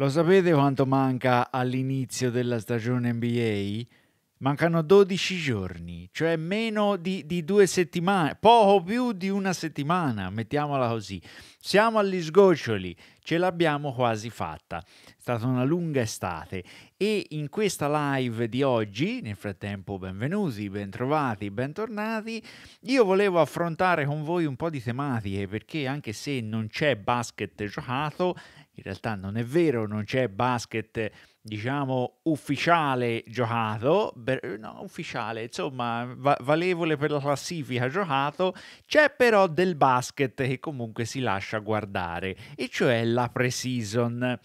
Lo sapete quanto manca all'inizio della stagione NBA? Mancano 12 giorni, cioè meno di, di, due settimane, poco più di una settimana, mettiamola così. Siamo agli sgoccioli, ce l'abbiamo quasi fatta. È stata una lunga estate e in questa live di oggi, nel frattempo benvenuti, bentrovati, bentornati, io volevo affrontare con voi un po' di tematiche perché anche se non c'è basket giocato, in realtà non è vero, non c'è basket diciamo ufficiale giocato, no, ufficiale, insomma, va- valevole per la classifica giocato, c'è però del basket che comunque si lascia guardare, e cioè la pre-season.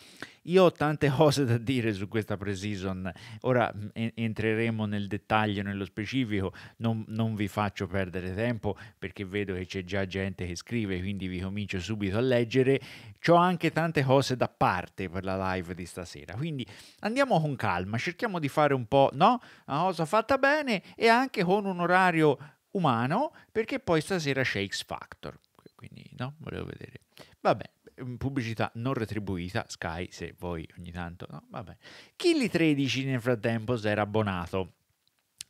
Io ho tante cose da dire su questa pre-season, ora mm, e- entreremo nel dettaglio, nello specifico, non, non vi faccio perdere tempo perché vedo che c'è già gente che scrive, quindi vi comincio subito a leggere. Ho anche tante cose da parte per la live di stasera, quindi andiamo con calma, cerchiamo di fare un po', no? Una cosa fatta bene e anche con un orario umano, perché poi stasera c'è X Factor. Quindi, no? Volevo vedere. Va bene. Ehm, pubblicità non retribuita, Sky se voi ogni tanto... No, vabbè. Killy 13 nel frattempo si era abbonato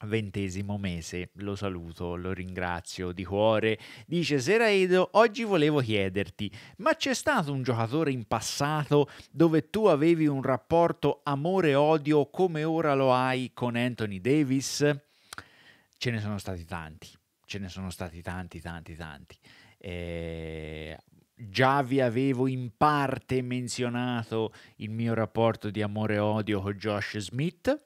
ventesimo mese. Lo saluto, lo ringrazio di cuore. Dice Seraido, oggi volevo chiederti, ma c'è stato un giocatore in passato dove tu avevi un rapporto amore-odio come ora lo hai con Anthony Davis? Ce ne sono stati tanti, ce ne sono stati tanti, tanti, tanti. Eh, Già vi avevo in parte menzionato il mio rapporto di amore e odio con Josh Smith,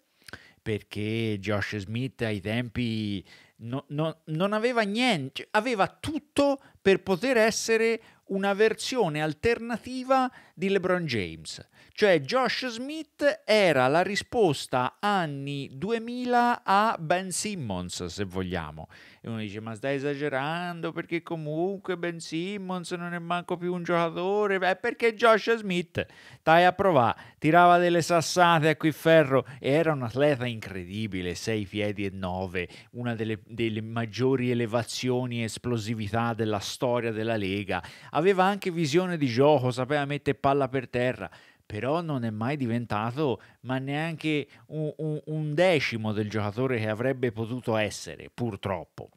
perché Josh Smith ai tempi no, no, non aveva niente, cioè, aveva tutto per poter essere una versione alternativa di LeBron James. Cioè Josh Smith era la risposta anni 2000 a Ben Simmons, se vogliamo. E uno dice, ma stai esagerando perché comunque Ben Simmons non è manco più un giocatore. Beh, perché Josh Smith, stai a provare, tirava delle sassate a qui ferro e era un atleta incredibile, 6 piedi e 9, una delle, delle maggiori elevazioni e esplosività della storia storia della Lega, aveva anche visione di gioco, sapeva mettere palla per terra, però non è mai diventato ma neanche un, un, un decimo del giocatore che avrebbe potuto essere, purtroppo.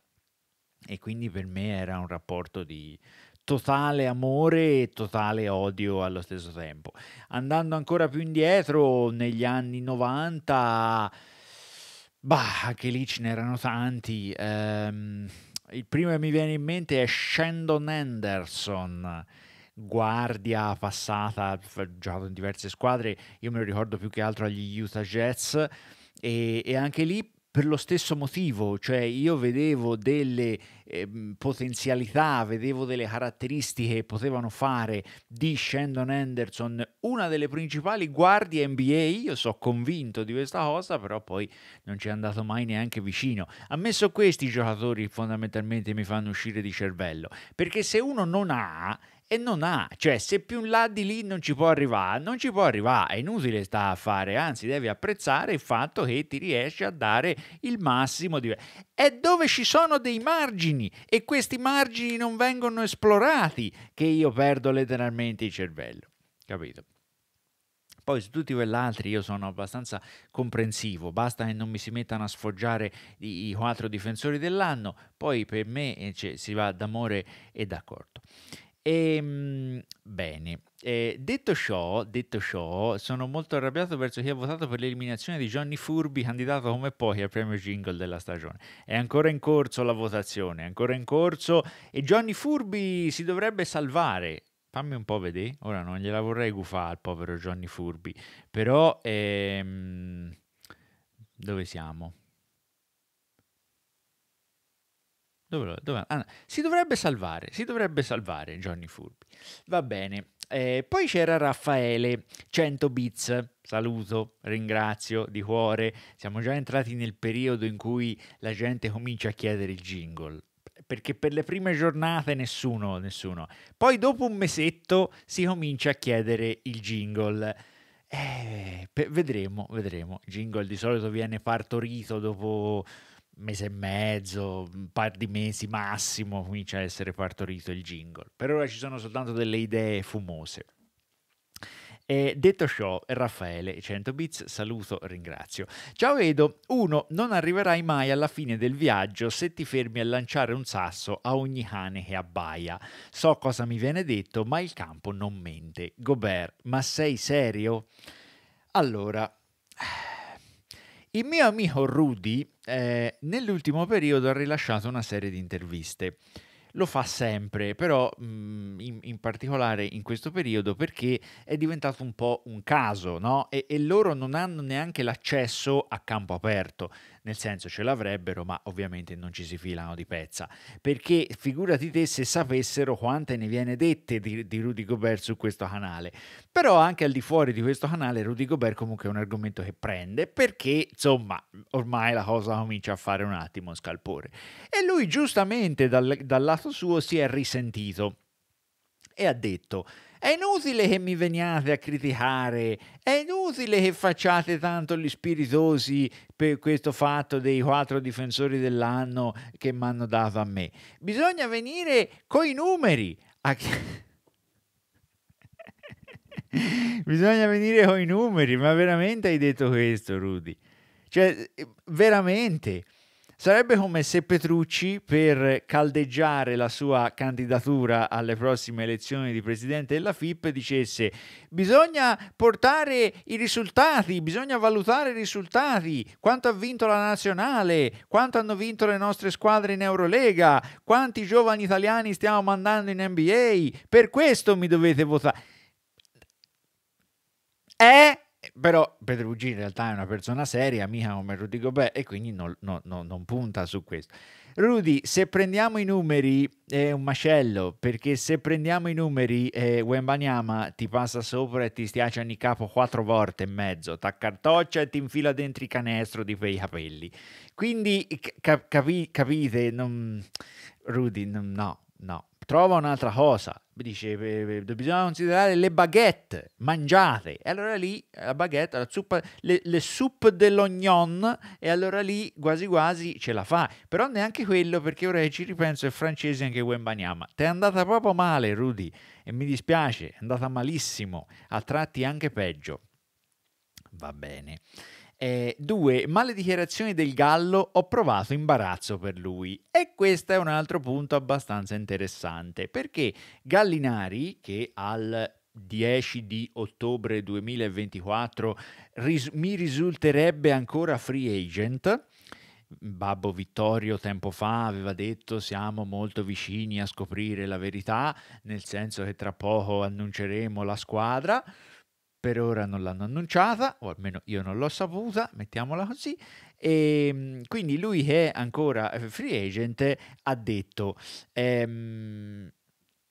E quindi per me era un rapporto di totale amore e totale odio allo stesso tempo. Andando ancora più indietro, negli anni 90, bah, anche lì ce n'erano tanti. Ehm, il primo che mi viene in mente è Shandon Anderson, guardia passata, ha giocato in diverse squadre, io me lo ricordo più che altro agli Utah Jets e, e anche lì per lo stesso motivo, cioè io vedevo delle eh, potenzialità, vedevo delle caratteristiche che potevano fare di Shandon Anderson una delle principali guardie NBA, io sono convinto di questa cosa, però poi non ci è andato mai neanche vicino. Ammesso questi giocatori fondamentalmente mi fanno uscire di cervello, perché se uno non ha e non ha, cioè se più in là di lì non ci può arrivare, non ci può arrivare, è inutile sta a fare, anzi devi apprezzare il fatto che ti riesci a dare il massimo di... È dove ci sono dei margini e questi margini non vengono esplorati che io perdo letteralmente il cervello, capito? Poi su tutti quell'altro io sono abbastanza comprensivo, basta che non mi si mettano a sfoggiare i, i quattro difensori dell'anno, poi per me eh, cioè, si va d'amore e d'accordo. E, ehm, bene, eh, detto, ciò, detto, ciò, sono molto arrabbiato verso chi ha votato per l'eliminazione di Johnny Furby, candidato come poi al premio jingle della stagione. È ancora in corso la votazione, è ancora in corso e Johnny Furby si dovrebbe salvare. Fammi un po' vedere, ora non gliela vorrei gufare al povero Johnny Furby, però ehm, dove siamo? Dove, dove, ah, si dovrebbe salvare, si dovrebbe salvare Johnny Furby. Va bene. Eh, poi c'era Raffaele, 100 bits, saluto, ringrazio di cuore. Siamo già entrati nel periodo in cui la gente comincia a chiedere il jingle. Perché per le prime giornate nessuno, nessuno. Poi dopo un mesetto si comincia a chiedere il jingle. Eh, vedremo, vedremo. jingle di solito viene partorito dopo mese e mezzo, un paio di mesi massimo comincia a essere partorito il jingle. Per ora ci sono soltanto delle idee fumose. E detto ciò, Raffaele 100 bits saluto, ringrazio. Ciao Edo, uno, Non arriverai mai alla fine del viaggio se ti fermi a lanciare un sasso a ogni cane che abbaia. So cosa mi viene detto, ma il campo non mente. Gobert, ma sei serio? Allora, il mio amico Rudy eh, nell'ultimo periodo ha rilasciato una serie di interviste. Lo fa sempre, però mh, mm, in, in, particolare in questo periodo perché è diventato un po' un caso, no? E, e loro non hanno neanche l'accesso a campo aperto nel senso ce l'avrebbero, ma ovviamente non ci si filano di pezza. Perché figurati te se sapessero quante ne viene dette di, di Rudy Gobert su questo canale. Però anche al di fuori di questo canale Rudy Gobert comunque è un argomento che prende perché insomma ormai la cosa comincia a fare un attimo scalpore. E lui giustamente dal, dal lato suo si è risentito e ha detto è inutile che mi veniate a criticare, è inutile che facciate tanto gli spiritosi per questo fatto dei quattro difensori dell'anno che mi hanno dato a me. Bisogna venire coi numeri. A... Bisogna venire coi numeri, ma veramente hai detto questo, Rudy? Cioè, eh, veramente. Sarebbe come se Petrucci, per caldeggiare la sua candidatura alle prossime elezioni di presidente della FIP, dicesse bisogna portare i risultati, bisogna valutare i risultati, quanto ha vinto la nazionale, quanto hanno vinto le nostre squadre in Eurolega, quanti giovani italiani stiamo mandando in NBA, per questo mi dovete votare. È eh, però Petrucci in realtà è una persona seria, mica come Rudy Gobert, e quindi non, no, no, non punta su questo. Rudy, se prendiamo i numeri è un macello, perché se prendiamo i numeri eh, Wembanyama ti passa sopra e ti stiaccia ogni capo quattro volte e mezzo, t'accartoccia e ti infila dentro i canestro di quei capelli. Quindi cap- capite, non... Rudy, no, no, trova un'altra cosa, dice eh, eh, eh, bisogna considerare le baguette mangiate e allora lì la baguette la zuppa, le, le soup dell'ognon e allora lì quasi quasi ce la fa però neanche quello perché ora ci ripenso è francese anche Wembanyama ti è andata proprio male Rudy e mi dispiace è andata malissimo a tratti anche peggio va bene eh, due, male dichiarazioni del Gallo, ho provato imbarazzo per lui. E questo è un altro punto abbastanza interessante, perché Gallinari, che al 10 di ottobre 2024 ris- mi risulterebbe ancora free agent, Babbo Vittorio tempo fa aveva detto siamo molto vicini a scoprire la verità, nel senso che tra poco annunceremo la squadra per ora non l'hanno annunciata, o almeno io non l'ho saputa, mettiamola così, e ehm, quindi lui che è ancora eh, free agent ha detto... Ehm,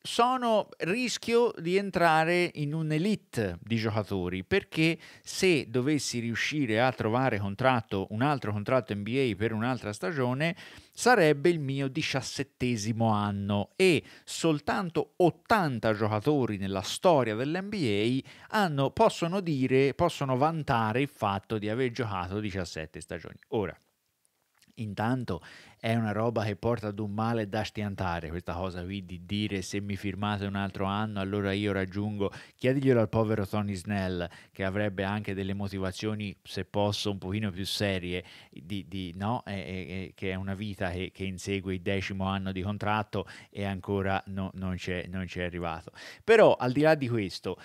sono, rischio di entrare in un'elite di giocatori perché se dovessi riuscire a trovare contratto, un altro contratto NBA per un'altra stagione sarebbe il mio diciassettesimo anno e soltanto 80 giocatori nella storia dell'NBA hanno, possono dire, possono vantare il fatto di aver giocato 17 stagioni. Ora, Intanto è una roba che porta ad un male da stiantare, questa cosa qui di dire se mi firmate un altro anno allora io raggiungo, chiediglielo al povero Tony Snell che avrebbe anche delle motivazioni, se posso, un pochino più serie, di, di no, eh, eh, che è una vita che, che, insegue il decimo anno di contratto e ancora no, non, c'è, non c'è arrivato. Però al di là di questo,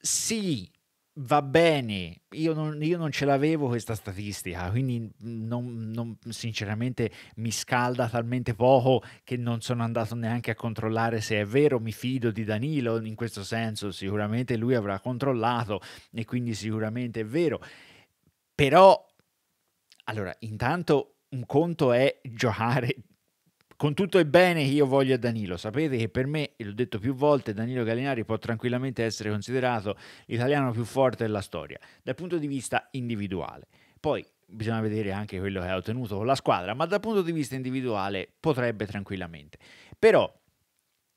sì, va bene, io non, io non, ce l'avevo questa statistica, quindi mhmm, non, non, sinceramente mi scalda talmente poco che non sono andato neanche a controllare se è vero, mi fido di Danilo in questo senso, sicuramente lui avrà controllato e quindi sicuramente è vero, però allora intanto un conto è giocare con tutto il bene che io voglio a Danilo, sapete che per me, e l'ho detto più volte, Danilo Gallinari può tranquillamente essere considerato l'italiano più forte della storia, dal punto di vista individuale. Poi bisogna vedere anche quello che ha ottenuto con la squadra, ma dal punto di vista individuale potrebbe tranquillamente. Però,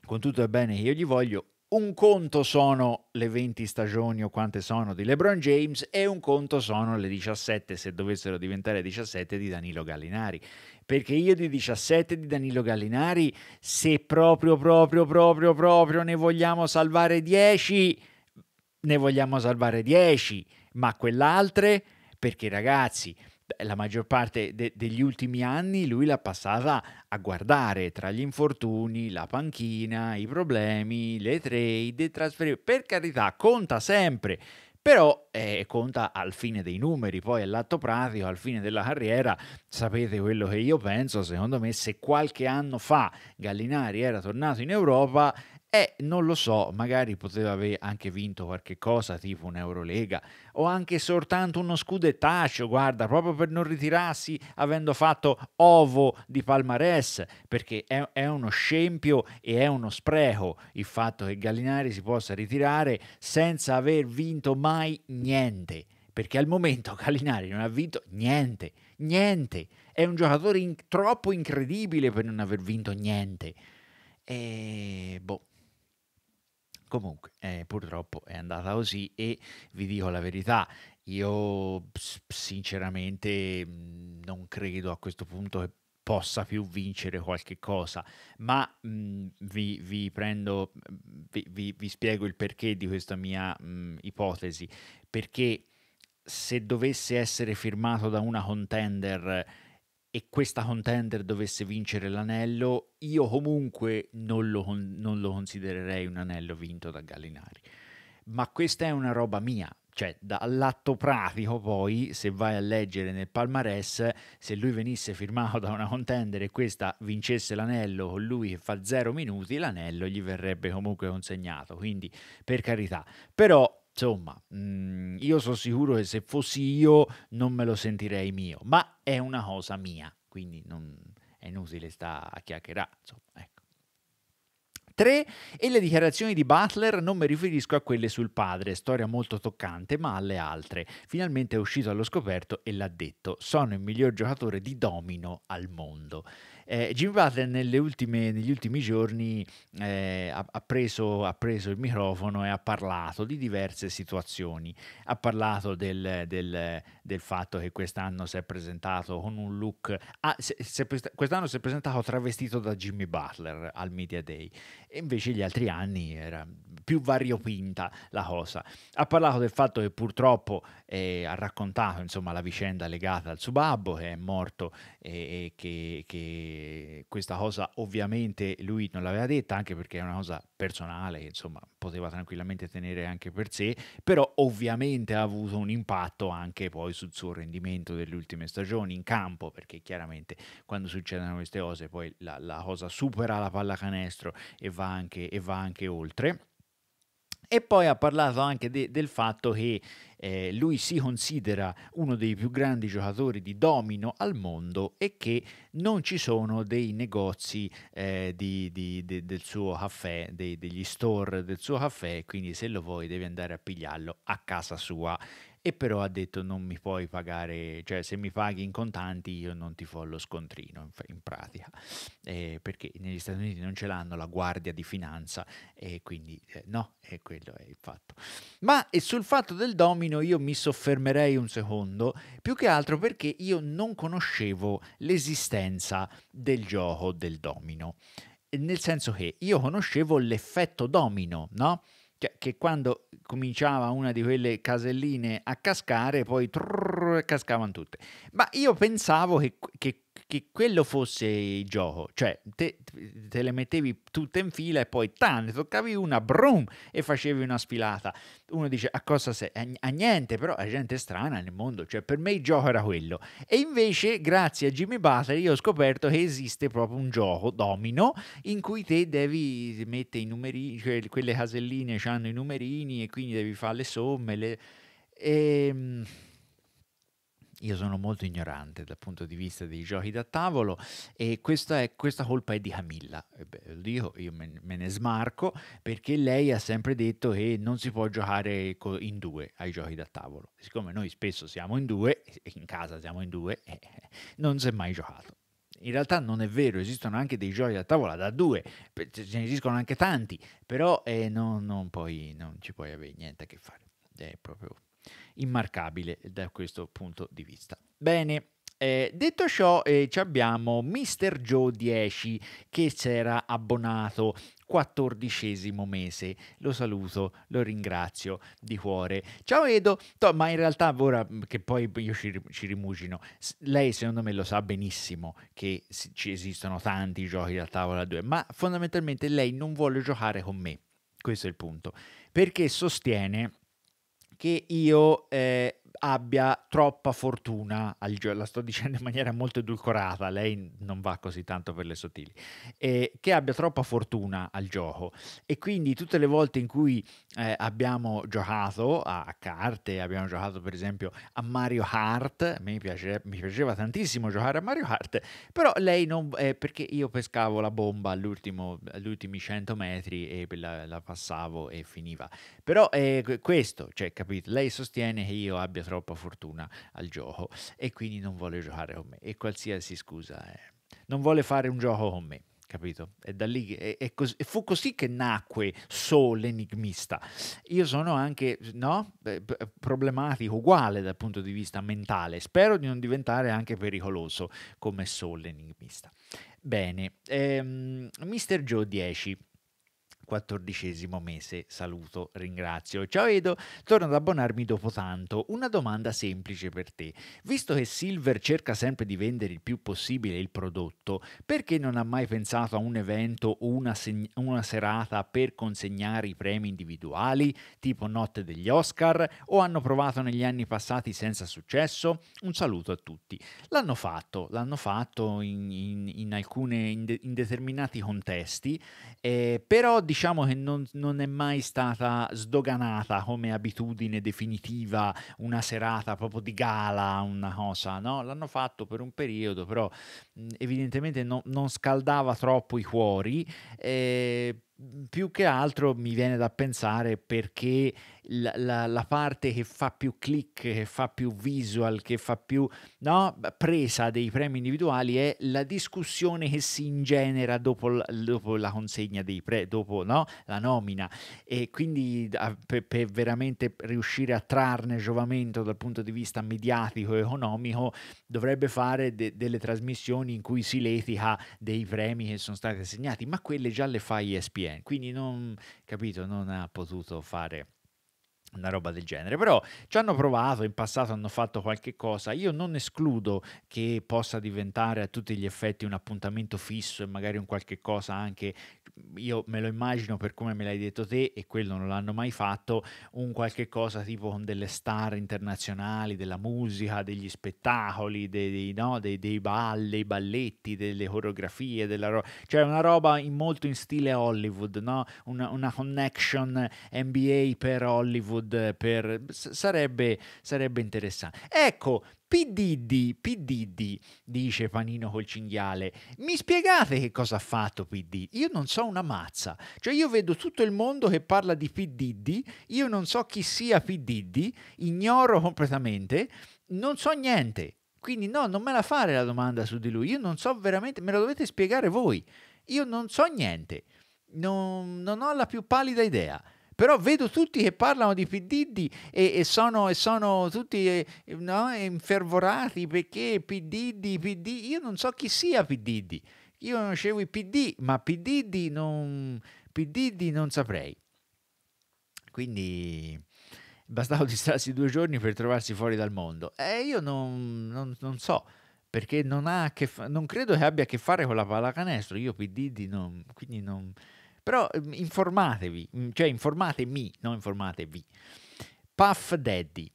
con tutto il bene che io gli voglio, un conto sono le 20 stagioni o quante sono di LeBron James e un conto sono le 17, se dovessero diventare 17, di Danilo Gallinari perché io di 17 di Danilo Gallinari, se proprio, proprio, proprio, proprio ne vogliamo salvare 10, ne vogliamo salvare 10, ma quell'altre, perché ragazzi, la maggior parte de- degli ultimi anni lui l'ha passata a guardare tra gli infortuni, la panchina, i problemi, le trade, i trasferimenti. Per carità, conta sempre, però eh, conta al fine dei numeri, poi all'atto pratico, al fine della carriera, sapete quello che io penso, secondo me se qualche anno fa Gallinari era tornato in Europa, eh, non lo so, magari poteva aver anche vinto qualche cosa, tipo un'Eurolega, o anche soltanto uno scudettaccio, guarda, proprio per non ritirarsi avendo fatto ovo di Palmares, perché è, è uno scempio e è uno spreco il fatto che Gallinari si possa ritirare senza aver vinto mai niente, perché al momento Gallinari non ha vinto niente, niente, è un giocatore in, troppo incredibile per non aver vinto niente. E boh, Comunque, eh, purtroppo è andata così e vi dico la verità, io sinceramente mm, non credo a questo punto che possa più vincere qualche cosa, ma mh, mm, vi, vi, prendo, mm, vi, vi, vi, spiego il perché di questa mia mh, ipotesi, perché se dovesse essere firmato da una contender e questa contender dovesse vincere l'anello, io comunque non lo, non lo considererei un anello vinto da Gallinari. Ma questa è una roba mia, cioè dall'atto pratico poi se vai a leggere nel palmarès se lui venisse firmato da una contender e questa vincesse l'anello con lui che fa zero minuti l'anello gli verrebbe comunque consegnato quindi per carità però Insomma, mh, mm, io sono sicuro che se fossi io non me lo sentirei mio, ma è una cosa mia, quindi non, è inutile sta a chiacchierare. Insomma, ecco. 3. E le dichiarazioni di Butler non mi riferisco a quelle sul padre, storia molto toccante, ma alle altre. Finalmente è uscito allo scoperto e l'ha detto: Sono il miglior giocatore di domino al mondo. Eh, Jimmy Butler ultime, negli ultimi giorni eh, ha, ha, preso, ha, preso, il microfono e ha parlato di diverse situazioni. Ha parlato del, del, del fatto che quest'anno si è presentato con un look... Ah, se, se, quest'anno si è presentato travestito da Jimmy Butler al Media Day e invece gli altri anni era più variopinta la cosa. Ha parlato del fatto che purtroppo eh, ha raccontato insomma, la vicenda legata al subabbo che è morto e, e che, che, questa cosa ovviamente lui non l'aveva detta anche perché è una cosa personale, insomma poteva tranquillamente tenere anche per sé, però ovviamente ha avuto un impatto anche poi sul suo rendimento delle ultime stagioni in campo, perché chiaramente quando succedono queste cose poi la, la cosa supera la pallacanestro e va anche, e va anche oltre. E poi ha parlato anche de, del fatto che eh, lui si considera uno dei più grandi giocatori di domino al mondo e che non ci sono dei negozi eh, di, di, de, del suo caffè, dei, degli store del suo caffè, quindi se lo vuoi devi andare a pigliarlo a casa sua e però ha detto non mi puoi pagare, cioè se mi paghi in contanti io non ti fo lo scontrino in, pratica, eh, perché negli Stati Uniti non ce l'hanno la guardia di finanza e quindi eh, no, e quello è il fatto. Ma sul fatto del domino io mi soffermerei un secondo, più che altro perché io non conoscevo l'esistenza del gioco del domino nel senso che io conoscevo l'effetto domino, no? cioè, che quando cominciava una di quelle caselline a cascare, poi trrr, cascavano tutte. Ma io pensavo che, che che quello fosse il gioco, cioè te, te le mettevi tutte in fila e poi tan, toccavi una, brum, e facevi una sfilata. Uno dice a cosa sei? A, niente, però è gente strana nel mondo, cioè per me il gioco era quello. E invece grazie a Jimmy Butler io ho scoperto che esiste proprio un gioco domino in cui te devi mettere i numeri, cioè quelle caselline hanno i numerini e quindi devi fare le somme. Le... E ehm, io sono molto ignorante dal punto di vista dei giochi da tavolo e questa, è, questa colpa è di Camilla. io, eh io me, me, ne smarco perché lei ha sempre detto che non si può giocare in due ai giochi da tavolo. Siccome noi spesso siamo in due, in casa siamo in due, eh, non si è mai giocato in realtà non è vero, esistono anche dei giochi da tavola da due, ce ne esistono anche tanti, però eh, non, non, poi, non ci puoi avere niente a che fare, è proprio immarcabile da questo punto di vista. Bene, eh, detto ciò, eh, abbiamo Mr. Joe 10 che c'era abbonato quattordicesimo mese. Lo saluto, lo ringrazio di cuore. Ciao Edo, to, ma in realtà ora mm, che poi io ci, ci rimugino, lei secondo me lo sa benissimo che ci esistono tanti giochi da tavola 2, ma fondamentalmente lei non vuole giocare con me. Questo è il punto. Perché sostiene che io eh, abbia troppa fortuna al gioco, la sto dicendo in maniera molto edulcorata, lei non va così tanto per le sottili, eh, che abbia troppa fortuna al gioco e quindi tutte le volte in cui eh, abbiamo giocato a, a, carte, abbiamo giocato per esempio a Mario Kart, mi, piace, mi piaceva tantissimo giocare a Mario Kart, però lei non, eh, perché io pescavo la bomba all'ultimo, agli ultimi 100 metri e la, la passavo e finiva, però eh, questo, cioè capito, lei sostiene che io abbia troppa troppa fortuna al gioco e quindi non vuole giocare con me e qualsiasi scusa è... Eh. non vuole fare un gioco con me capito? E da lì è, è cos- e fu così che nacque So Enigmista. Io sono anche no? problematico uguale dal punto di vista mentale. Spero di non diventare anche pericoloso come So Enigmista. Bene, ehm, Mr. Joe 10 quattordicesimo mese. Saluto, ringrazio. Ciao Edo, torno ad abbonarmi dopo tanto. Una domanda semplice per te. Visto che Silver cerca sempre di vendere il più possibile il prodotto, perché non ha mai pensato a un evento o una, seg- una serata per consegnare i premi individuali, tipo Notte degli Oscar, o hanno provato negli anni passati senza successo? Un saluto a tutti. L'hanno fatto, l'hanno fatto in, in, in alcune, in, de- in, determinati contesti, eh, però di diciamo che non, non, è mai stata sdoganata come abitudine definitiva una serata proprio di gala, una cosa, no? L'hanno fatto per un periodo, però mm, evidentemente no, non scaldava troppo i cuori. Eh, più che altro mi viene da pensare perché la, la, la, parte che fa più click, che fa più visual, che fa più no, presa dei premi individuali è la discussione che si ingenera dopo, dopo la consegna dei premi, dopo no, la nomina. E quindi a, per, per, veramente riuscire a trarne giovamento dal punto di vista mediatico e economico, dovrebbe fare de, delle trasmissioni in cui si letica dei premi che sono stati assegnati, ma quelle già le fa ESPN. Quindi non, capito, non ha potuto fare una roba del genere. Però ci hanno provato, in passato hanno fatto qualche cosa. Io non escludo che possa diventare a tutti gli effetti un appuntamento fisso e magari un qualche cosa anche. Io me lo immagino per come me l'hai detto te, e quello non l'hanno mai fatto. Un qualche cosa tipo con delle star internazionali, della musica, degli spettacoli, dei, dei, no, dei, dei balli, dei balletti, delle coreografie, della ro- cioè una roba in molto in stile Hollywood, no? una, una connection NBA per Hollywood Hollywood per... sarebbe, sarebbe interessante. Ecco, PDD, PDD, dice Panino col cinghiale, mi spiegate che cosa ha fatto PDD? Io non so una mazza, cioè io vedo tutto il mondo che parla di PDD, io non so chi sia PDD, ignoro completamente, non so niente, quindi no, non me la fare la domanda su di lui, io non so veramente, me la dovete spiegare voi, io non so niente, non, non ho la più pallida idea. Però vedo tutti che parlano di PDD e, e, sono, e sono, tutti eh, no, infervorati perché PDD, PD, io non so chi sia PDD. Io non conoscevo i PD, ma PDD non, PDD non saprei. Quindi bastava distrarsi due giorni per trovarsi fuori dal mondo. E eh, io non, non, non, so, perché non, ha che fa- non credo che abbia a che fare con la pallacanestro. Io PDD non, quindi non, però ehm, informatevi, mm, cioè informatemi, non informatevi. Puff Daddy.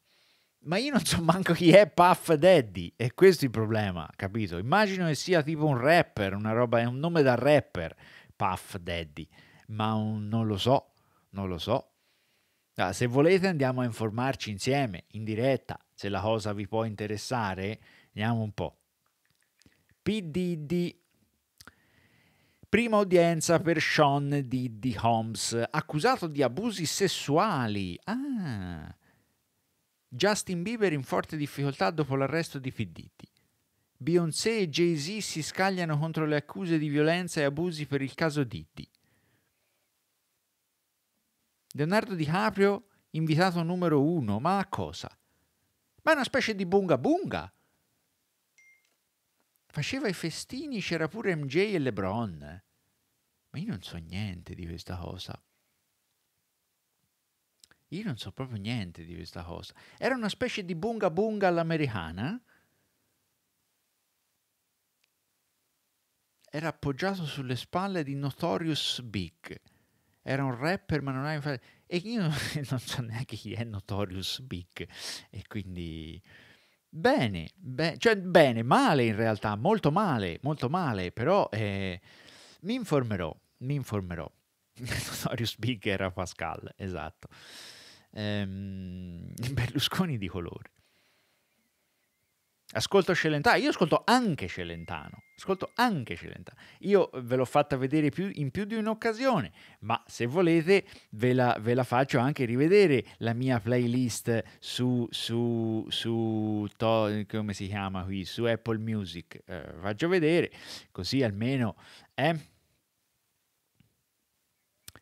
Ma io non so manco chi è Puff Daddy, e questo è il problema, capito? Immagino che sia tipo un rapper, una roba, è un nome da rapper, Puff Daddy, ma un, non lo so, non lo so. Ah, se volete andiamo a informarci insieme, in diretta, se la cosa vi può interessare, andiamo un po'. PDD Prima udienza per Sean Diddy Holmes, accusato di abusi sessuali. Ah. Justin Bieber in forte difficoltà dopo l'arresto di Fidditi. Beyoncé e Jay-Z si scagliano contro le accuse di violenza e abusi per il caso Diddy. Leonardo DiCaprio, invitato numero uno, ma a cosa? Ma è una specie di bunga bunga faceva i festini, c'era pure MJ e LeBron. Ma io non so niente di questa cosa. Io non so proprio niente di questa cosa. Era una specie di bunga bunga all'americana. Era appoggiato sulle spalle di Notorious Big. Era un rapper, ma non aveva. E io non so neanche chi è Notorious Big. E quindi. Bene, be- cioè bene, male in realtà, molto male, molto male, però eh, mi informerò, mi informerò. Notorious Big era Pascal, esatto. Ehm, Berlusconi di colore. Ascolto Celentano, io ascolto anche Celentano, ascolto anche Celentano. Io ve l'ho fatta vedere più, in più di un'occasione, ma se volete ve la, ve la faccio anche rivedere la mia playlist su, su, su to, come si chiama qui, su Apple Music. Eh, faccio vedere, così almeno... Eh?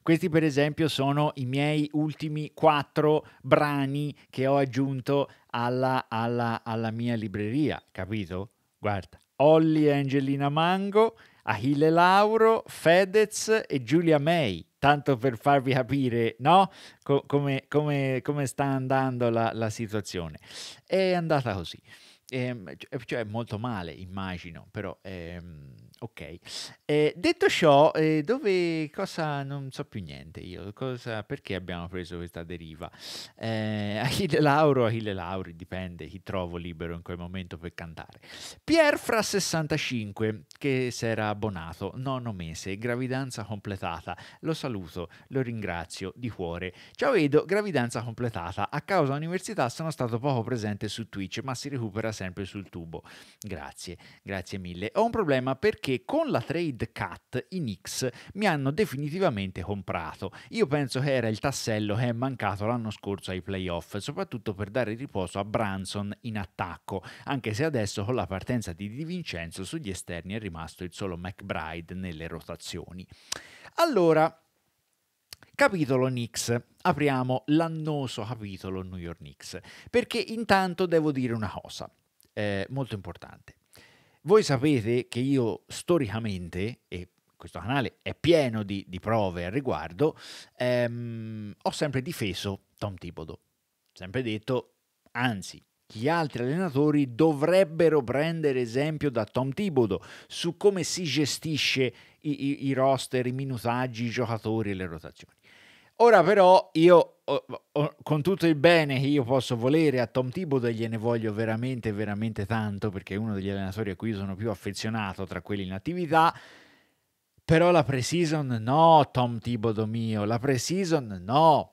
Questi per esempio sono i miei ultimi quattro brani che ho aggiunto alla, alla, alla mia libreria, capito? Guarda, Olli e Angelina Mango, Achille Lauro, Fedez e Giulia May tanto per farvi capire no? Co- come, come, come, sta andando la, la, situazione. È andata così, ehm, cioè, cioè molto male immagino, però ehm, ok. Eh, detto ciò, eh, dove cosa non so più niente io, cosa, perché abbiamo preso questa deriva? Eh, Achille Lauro, Achille Lauri, dipende chi trovo libero in quel momento per cantare. Pier fra 65 che si era abbonato, nono mese, gravidanza completata. Lo saluto, lo ringrazio di cuore. Ciao Edo, gravidanza completata. A causa università sono stato poco presente su Twitch, ma si recupera sempre sul tubo. Grazie, grazie mille. Ho un problema perché che con la trade cut i Knicks mi hanno definitivamente comprato. Io penso che era il tassello che è mancato l'anno scorso ai playoff, soprattutto per dare riposo a Branson in attacco, anche se adesso con la partenza di Di Vincenzo sugli esterni è rimasto il solo McBride nelle rotazioni. Allora, capitolo Knicks apriamo l'annoso capitolo New York Knicks, perché intanto devo dire una cosa eh, molto importante. Voi sapete che io storicamente, e questo canale è pieno di, di prove al riguardo, ehm, ho sempre difeso Tom Thibodeau. Sempre detto, anzi, gli altri allenatori dovrebbero prendere esempio da Tom Thibodeau su come si gestisce i, i, i roster, i minutaggi, i giocatori e le rotazioni. Ora però io con tutto il bene che io posso volere a Tom Thibodeau gliene voglio veramente veramente tanto perché è uno degli allenatori a cui sono più affezionato tra quelli in attività però la pre-season no Tom Thibodeau mio la pre-season no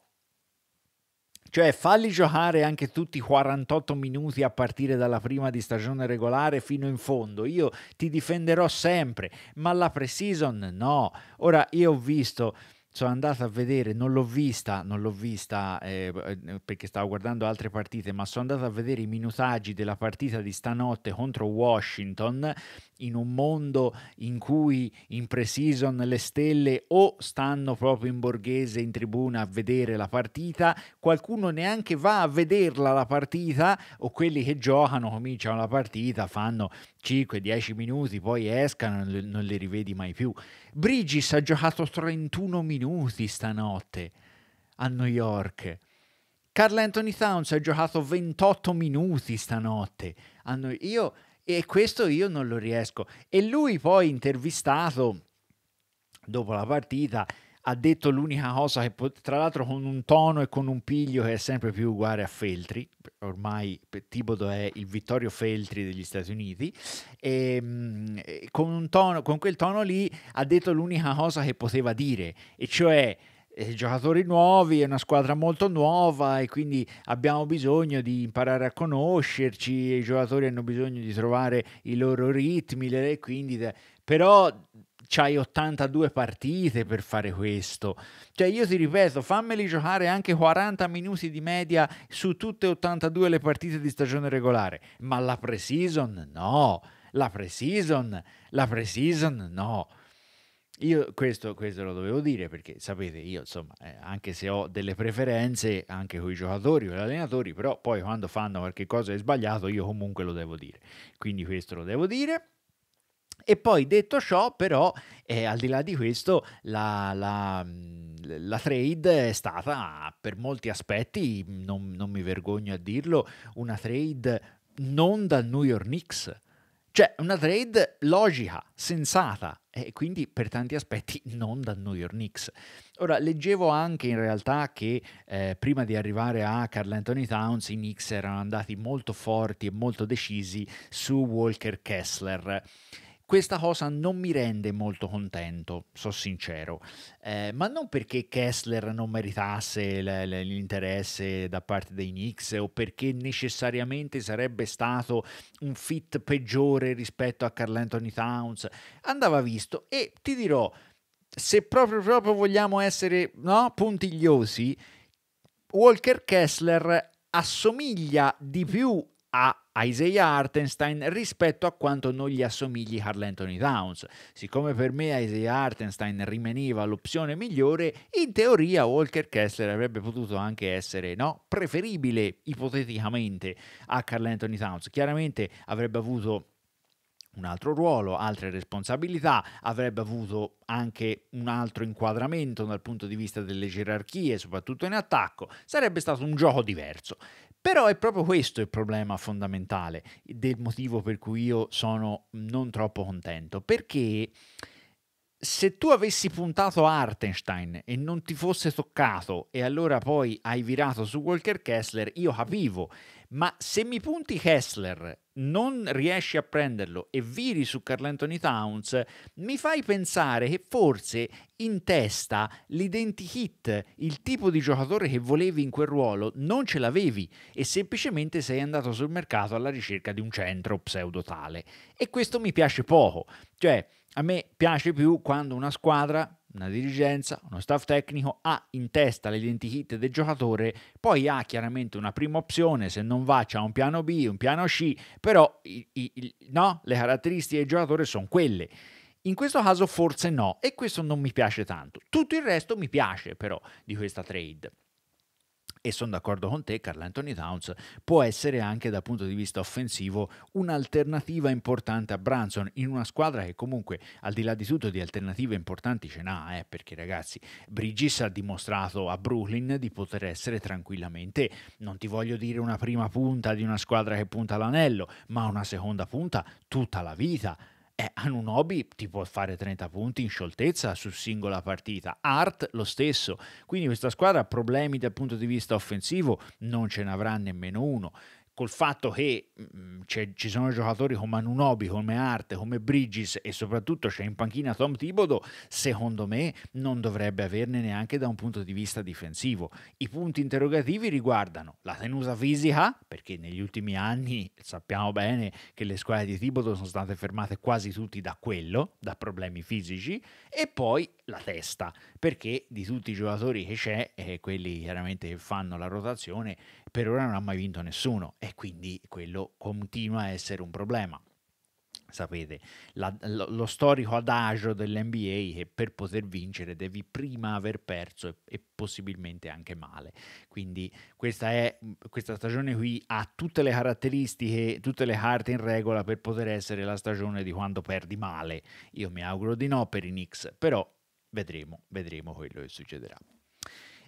cioè falli giocare anche tutti i 48 minuti a partire dalla prima di stagione regolare fino in fondo, io ti difenderò sempre, ma la pre-season no. Ora io ho visto sono andato a vedere, non l'ho vista, non l'ho vista eh, eh perché stavo guardando altre partite, ma sono andato a vedere i minutaggi della partita di stanotte contro Washington in un mondo in cui in pre-season le stelle o stanno proprio in borghese in tribuna a vedere la partita, qualcuno neanche va a vederla la partita o quelli che giocano cominciano la partita, fanno 5-10 minuti, poi escano e non li rivedi mai più. Brigis ha giocato 31 minuti stanotte a New York. Carl Anthony Towns ha giocato 28 minuti stanotte. Io e questo io non lo riesco. E lui poi intervistato dopo la partita ha detto l'unica cosa che pot- tra l'altro con un tono e con un piglio che è sempre più uguale a Feltri, ormai Tibodo è il Vittorio Feltri degli Stati Uniti, ehm, e, con, tono, con quel tono lì ha detto l'unica cosa che poteva dire, e cioè eh, giocatori nuovi, è una squadra molto nuova e quindi abbiamo bisogno di imparare a conoscerci, i giocatori hanno bisogno di trovare i loro ritmi, le, quindi però c'hai 82 partite per fare questo. Cioè io ti ripeto, fammeli giocare anche 40 minuti di media su tutte 82 le partite di stagione regolare, ma la pre-season no, la pre-season, la pre-season no. Io questo, questo, lo dovevo dire perché sapete, io insomma, eh, anche se ho delle preferenze anche con i giocatori con gli allenatori, però poi quando fanno qualche cosa di sbagliato io comunque lo devo dire. Quindi questo lo devo dire. E poi detto ciò, però, eh, al di là di questo, la, la, mm, la, trade è stata per molti aspetti, non, non mi vergogno a dirlo, una trade non da New York Knicks cioè, una trade logica, sensata e quindi per tanti aspetti non da New York Knicks. Ora, leggevo anche in realtà che eh, prima di arrivare a Carl Anthony Towns i Knicks erano andati molto forti e molto decisi su Walker Kessler. Questa cosa non mi rende molto contento, sono sincero, eh, ma non perché Kessler non meritasse l- l- l'interesse da parte dei Knicks o perché necessariamente sarebbe stato un fit peggiore rispetto a Carl Anthony Towns, andava visto e ti dirò, se proprio, proprio vogliamo essere no, puntigliosi, Walker Kessler assomiglia di più a Isaiah Artenstein rispetto a quanto non gli assomigli Harl Anthony Downs. Siccome per me Isaiah Artenstein rimaneva l'opzione migliore, in teoria Walker Kessler avrebbe potuto anche essere no, preferibile ipoteticamente a Carl Anthony Downs. Chiaramente avrebbe avuto un altro ruolo, altre responsabilità, avrebbe avuto anche un altro inquadramento dal punto di vista delle gerarchie, soprattutto in attacco, sarebbe stato un gioco diverso. Però è proprio questo il problema fondamentale del motivo per cui io sono non troppo contento, perché se tu avessi puntato Artenstein e non ti fosse toccato e allora poi hai virato su Walker Kessler, io capivo ma se mi punti Kessler, non riesci a prenderlo e viri su Carl Anthony Towns, mi fai pensare che forse in testa l'identikit, il tipo di giocatore che volevi in quel ruolo, non ce l'avevi e semplicemente sei andato sul mercato alla ricerca di un centro pseudotale. E questo mi piace poco. Cioè, a me piace più quando una squadra una dirigenza, uno staff tecnico ha in testa l'identikit del giocatore, poi ha chiaramente una prima opzione, se non va c'è un piano B, un piano C, però i, i, no, le caratteristiche del giocatore sono quelle. In questo caso forse no, e questo non mi piace tanto. Tutto il resto mi piace però di questa trade e sono d'accordo con te, Carl Anthony Towns può essere anche dal punto di vista offensivo un'alternativa importante a Branson in una squadra che comunque al di là di tutto di alternative importanti ce n'ha, eh, perché ragazzi, Brigis ha dimostrato a Brooklyn di poter essere tranquillamente, non ti voglio dire una prima punta di una squadra che punta l'anello, ma una seconda punta tutta la vita. Eh, Anunobi ti può fare 30 punti in scioltezza su singola partita, Art lo stesso, quindi questa squadra ha problemi dal punto di vista offensivo non ce n'avrà nemmeno uno col fatto che mh, mm, ci sono giocatori come Anunobi, come Arte, come Bridges e soprattutto c'è in panchina Tom Thibodeau, secondo me non dovrebbe averne neanche da un punto di vista difensivo. I punti interrogativi riguardano la tenuta fisica, perché negli ultimi anni sappiamo bene che le squadre di Thibodeau sono state fermate quasi tutti da quello, da problemi fisici, e poi la testa, perché di tutti i giocatori che c'è, eh, quelli chiaramente che fanno la rotazione, per ora non ha mai vinto nessuno e quindi quello continua a essere un problema. Sapete, la, lo, lo, storico adagio dell'NBA che per poter vincere devi prima aver perso e, e possibilmente anche male. Quindi questa, è, questa stagione qui ha tutte le caratteristiche, tutte le carte in regola per poter essere la stagione di quando perdi male. Io mi auguro di no per i Knicks, però vedremo, vedremo quello che succederà.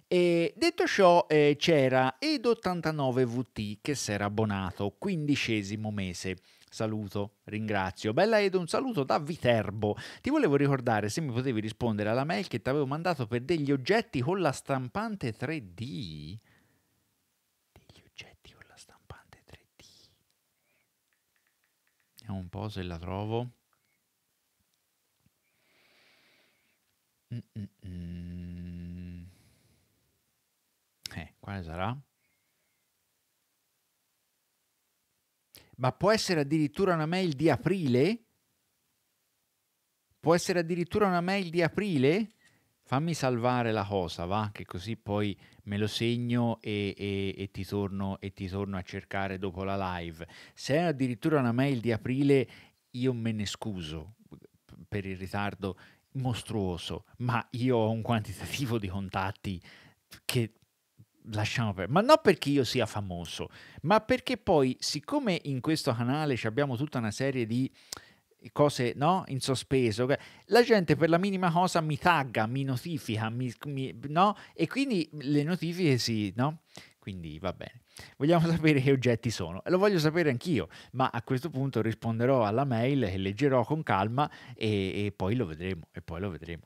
E detto ciò, eh, c'era Ed89VT che si era abbonato, quindicesimo mese. Saluto, ringrazio. Bella Ed, un saluto da Viterbo. Ti volevo ricordare se mi potevi rispondere alla mail che ti avevo mandato per degli oggetti con la stampante 3D. Degli oggetti con la stampante 3D. Vediamo un po' se la trovo. Mm-mm-mm. Quale sarà? Ma può essere addirittura una mail di aprile? Può essere addirittura una mail di aprile? Fammi salvare la cosa, va, che così poi me lo segno e, e, e, ti torno, e ti torno a cercare dopo la live. Se è addirittura una mail di aprile, io me ne scuso per il ritardo mostruoso, ma io ho un quantitativo di contatti che lasciamo perdere, ma non perché io sia famoso, ma perché poi, siccome in questo canale abbiamo tutta una serie di cose no? in sospeso, la gente per la minima cosa mi tagga, mi notifica, mi, mi, no? e quindi le notifiche si, no? Quindi va bene. Vogliamo sapere che oggetti sono. E lo voglio sapere anch'io, ma a questo punto risponderò alla mail che leggerò con calma e, e poi lo vedremo. E poi lo vedremo.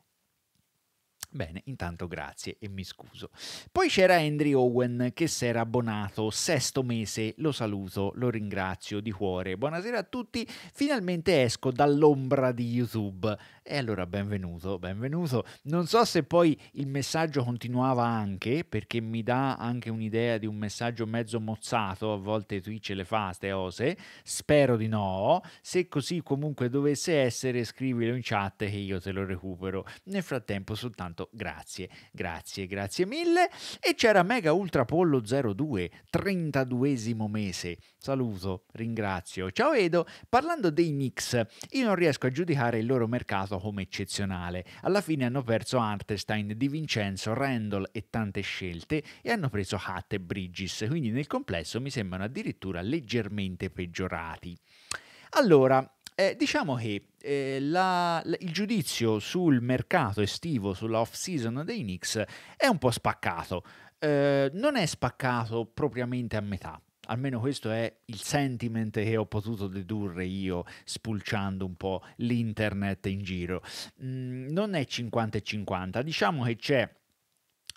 Bene, intanto grazie e mi scuso. Poi c'era Andrew Owen che si era abbonato, sesto mese, lo saluto, lo ringrazio di cuore. Buonasera a tutti, finalmente esco dall'ombra di YouTube. E allora benvenuto, benvenuto. Non so se poi il messaggio continuava anche, perché mi dà anche un'idea di un messaggio mezzo mozzato, a volte Twitch le fa ste ose, spero di no. Se così comunque dovesse essere, scrivilo in chat che io te lo recupero. Nel frattempo soltanto ascoltato. Grazie, grazie, grazie mille. E c'era Mega Ultra Pollo 02, 32esimo mese. Saluto, ringrazio. Ciao Edo, parlando dei Knicks, io non riesco a giudicare il loro mercato come eccezionale. Alla fine hanno perso Artestein, Di Vincenzo, Randall e tante scelte e hanno preso Hatt e Bridges, quindi nel complesso mi sembrano addirittura leggermente peggiorati. Allora, eh, diciamo che eh, la, il giudizio sul mercato estivo, sulla off-season dei Knicks è un po' spaccato. Eh, non è spaccato propriamente a metà, almeno questo è il sentiment che ho potuto dedurre io spulciando un po' l'internet in giro. Mm, non è 50 e 50, diciamo che c'è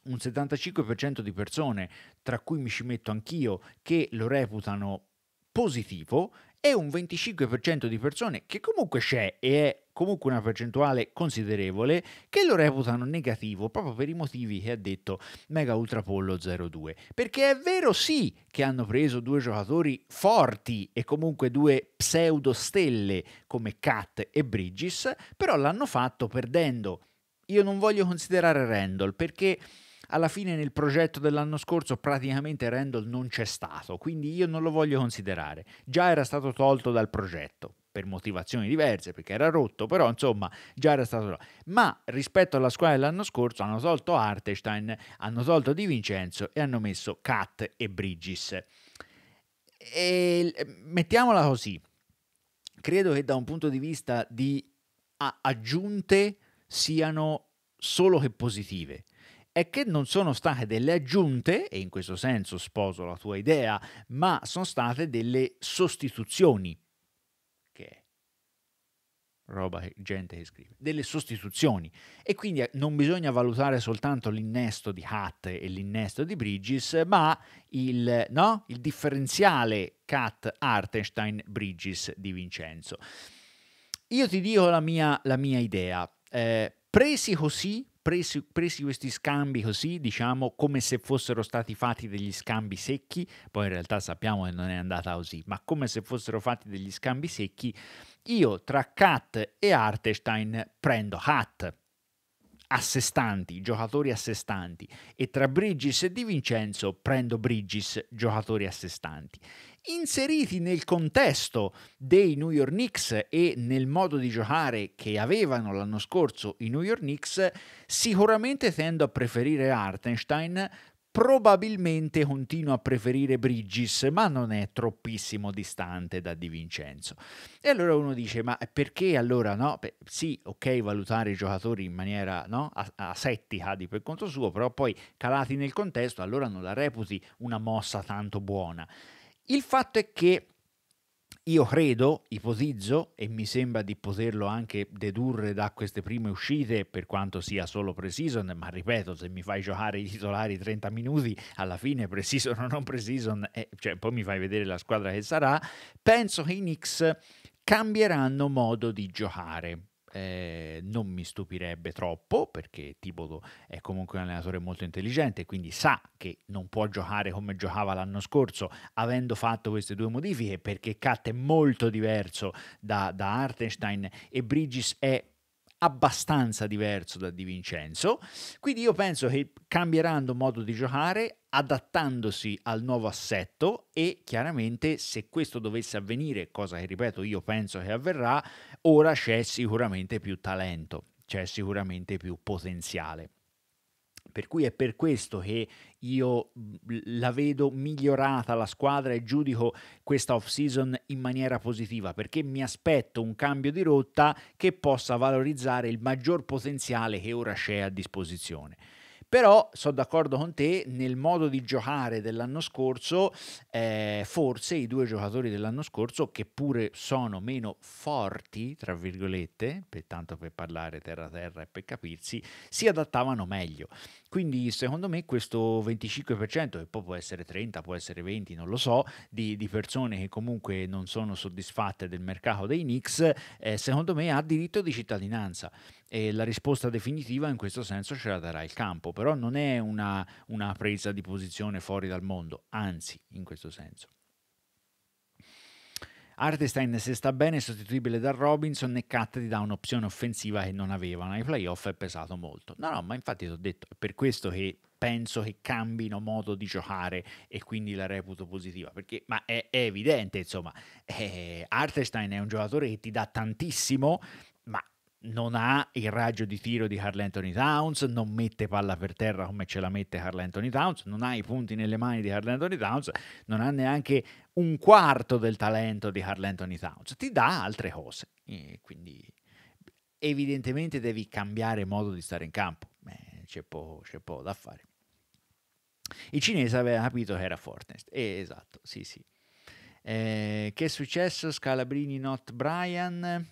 un 75% di persone, tra cui mi ci metto anch'io, che lo reputano positivo e un 25% di persone che comunque c'è e è comunque una percentuale considerevole che lo reputano negativo proprio per i motivi che ha detto Mega Ultra Pollo 02 perché è vero sì che hanno preso due giocatori forti e comunque due pseudo stelle come Kat e Bridges però l'hanno fatto perdendo io non voglio considerare Randall perché alla fine nel progetto dell'anno scorso praticamente Randall non c'è stato, quindi io non lo voglio considerare. Già era stato tolto dal progetto per motivazioni diverse, perché era rotto, però insomma già era stato tolto. Ma rispetto alla squadra dell'anno scorso hanno tolto Artestein, hanno tolto Di Vincenzo e hanno messo Cat e Brigis. E, mettiamola così, credo che da un punto di vista di aggiunte siano solo che positive è che non sono state delle aggiunte, e in questo senso sposo la tua idea, ma sono state delle sostituzioni, che è roba che gente che scrive, delle sostituzioni. E quindi eh, non bisogna valutare soltanto l'innesto di Cat e l'innesto di Bridges, ma il, no? il differenziale Cat Artenstein Bridges di Vincenzo. Io ti dico la mia, la mia idea. Eh, presi così, presi, presi, questi scambi così, diciamo come se fossero stati fatti degli scambi secchi, poi in realtà sappiamo che non è andata così, ma come se fossero fatti degli scambi secchi, io tra Kat e Artestein prendo Hat a sé stanti, giocatori a sé stanti, e tra Brigis e Di Vincenzo prendo Brigis, giocatori a sé stanti. Inseriti nel contesto dei New York Knicks e nel modo di giocare che avevano l'anno scorso i New York Knicks, sicuramente tendo a preferire Artenstein probabilmente continua a preferire Brigis, ma non è troppissimo distante da Di Vincenzo. E allora uno dice, ma perché allora no? Beh, sì, ok, valutare i giocatori in maniera no? asettica di per conto suo, però poi calati nel contesto, allora non la reputi una mossa tanto buona. Il fatto è che io credo, ipotizzo, e mi sembra di poterlo anche dedurre da queste prime uscite, per quanto sia solo pre-season, ma ripeto, se mi fai giocare i titolari 30 minuti, alla fine pre-season o non pre-season, eh, cioè, poi mi fai vedere la squadra che sarà, penso che i Knicks cambieranno modo di giocare eh, non mi stupirebbe troppo perché Tibodo è comunque un allenatore molto intelligente, quindi sa che non può giocare come giocava l'anno scorso avendo fatto queste due modifiche perché Kat è molto diverso da, da Artenstein e Brigis è abbastanza diverso da Di Vincenzo, quindi io penso che cambieranno modo di giocare adattandosi al nuovo assetto e chiaramente se questo dovesse avvenire, cosa che ripeto io penso che avverrà, ora c'è sicuramente più talento, c'è sicuramente più potenziale. Per cui è per questo che io mhmm, la vedo migliorata la squadra e giudico questa off-season in maniera positiva perché mi aspetto un cambio di rotta che possa valorizzare il maggior potenziale che ora c'è a disposizione però sono d'accordo con te, nel modo di giocare dell'anno scorso, eh, forse i due giocatori dell'anno scorso, che pure sono meno forti, tra virgolette, per, tanto per parlare terra-terra e per capirsi, si adattavano meglio. Quindi secondo me questo 25%, che poi può essere 30, può essere 20, non lo so, di, di persone che comunque non sono soddisfatte del mercato dei Knicks, eh, secondo me ha diritto di cittadinanza e la risposta definitiva in questo senso ce la darà il campo, però non è una, una presa di posizione fuori dal mondo, anzi in questo senso. Artestein se sta bene è sostituibile da Robinson e ti dà un'opzione offensiva che non avevano. Ai playoff è pesato molto. No, no, ma infatti ti ho detto, è per questo che penso che cambino modo di giocare e quindi la reputo positiva. Perché, ma è, è evidente, insomma, eh, Artestein è un giocatore che ti dà tantissimo, ma non ha il raggio di tiro di Carl Anthony Towns, non mette palla per terra come ce la mette Carl Anthony Towns, non ha i punti nelle mani di Carl Anthony Towns, non ha neanche un quarto del talento di Carl Anthony Towns, ti dà altre cose. E quindi evidentemente devi cambiare modo di stare in campo, eh, c'è, poco, c'è poco da fare. Il cinese aveva capito che era Fortnite, eh, esatto, sì sì. Eh, che è successo? Scalabrini not Brian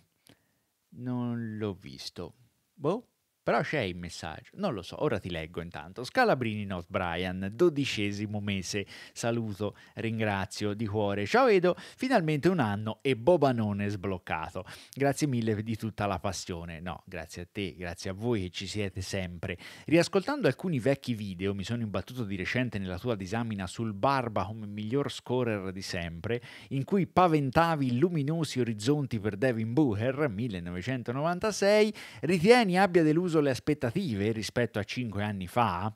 non l'ho visto. Boh, però c'è il messaggio, non lo so, ora ti leggo intanto. Scalabrini Not Brian, dodicesimo mese, saluto, ringrazio di cuore, ciao Edo, finalmente un anno e Bobanone sbloccato. Grazie mille di tutta la passione, no, grazie a te, grazie a voi che ci siete sempre. Riascoltando alcuni vecchi video, mi sono imbattuto di recente nella tua disamina sul Barba come miglior scorer di sempre, in cui paventavi luminosi orizzonti per Devin Booker, 1996, ritieni abbia deluso deluso le aspettative rispetto a cinque anni fa.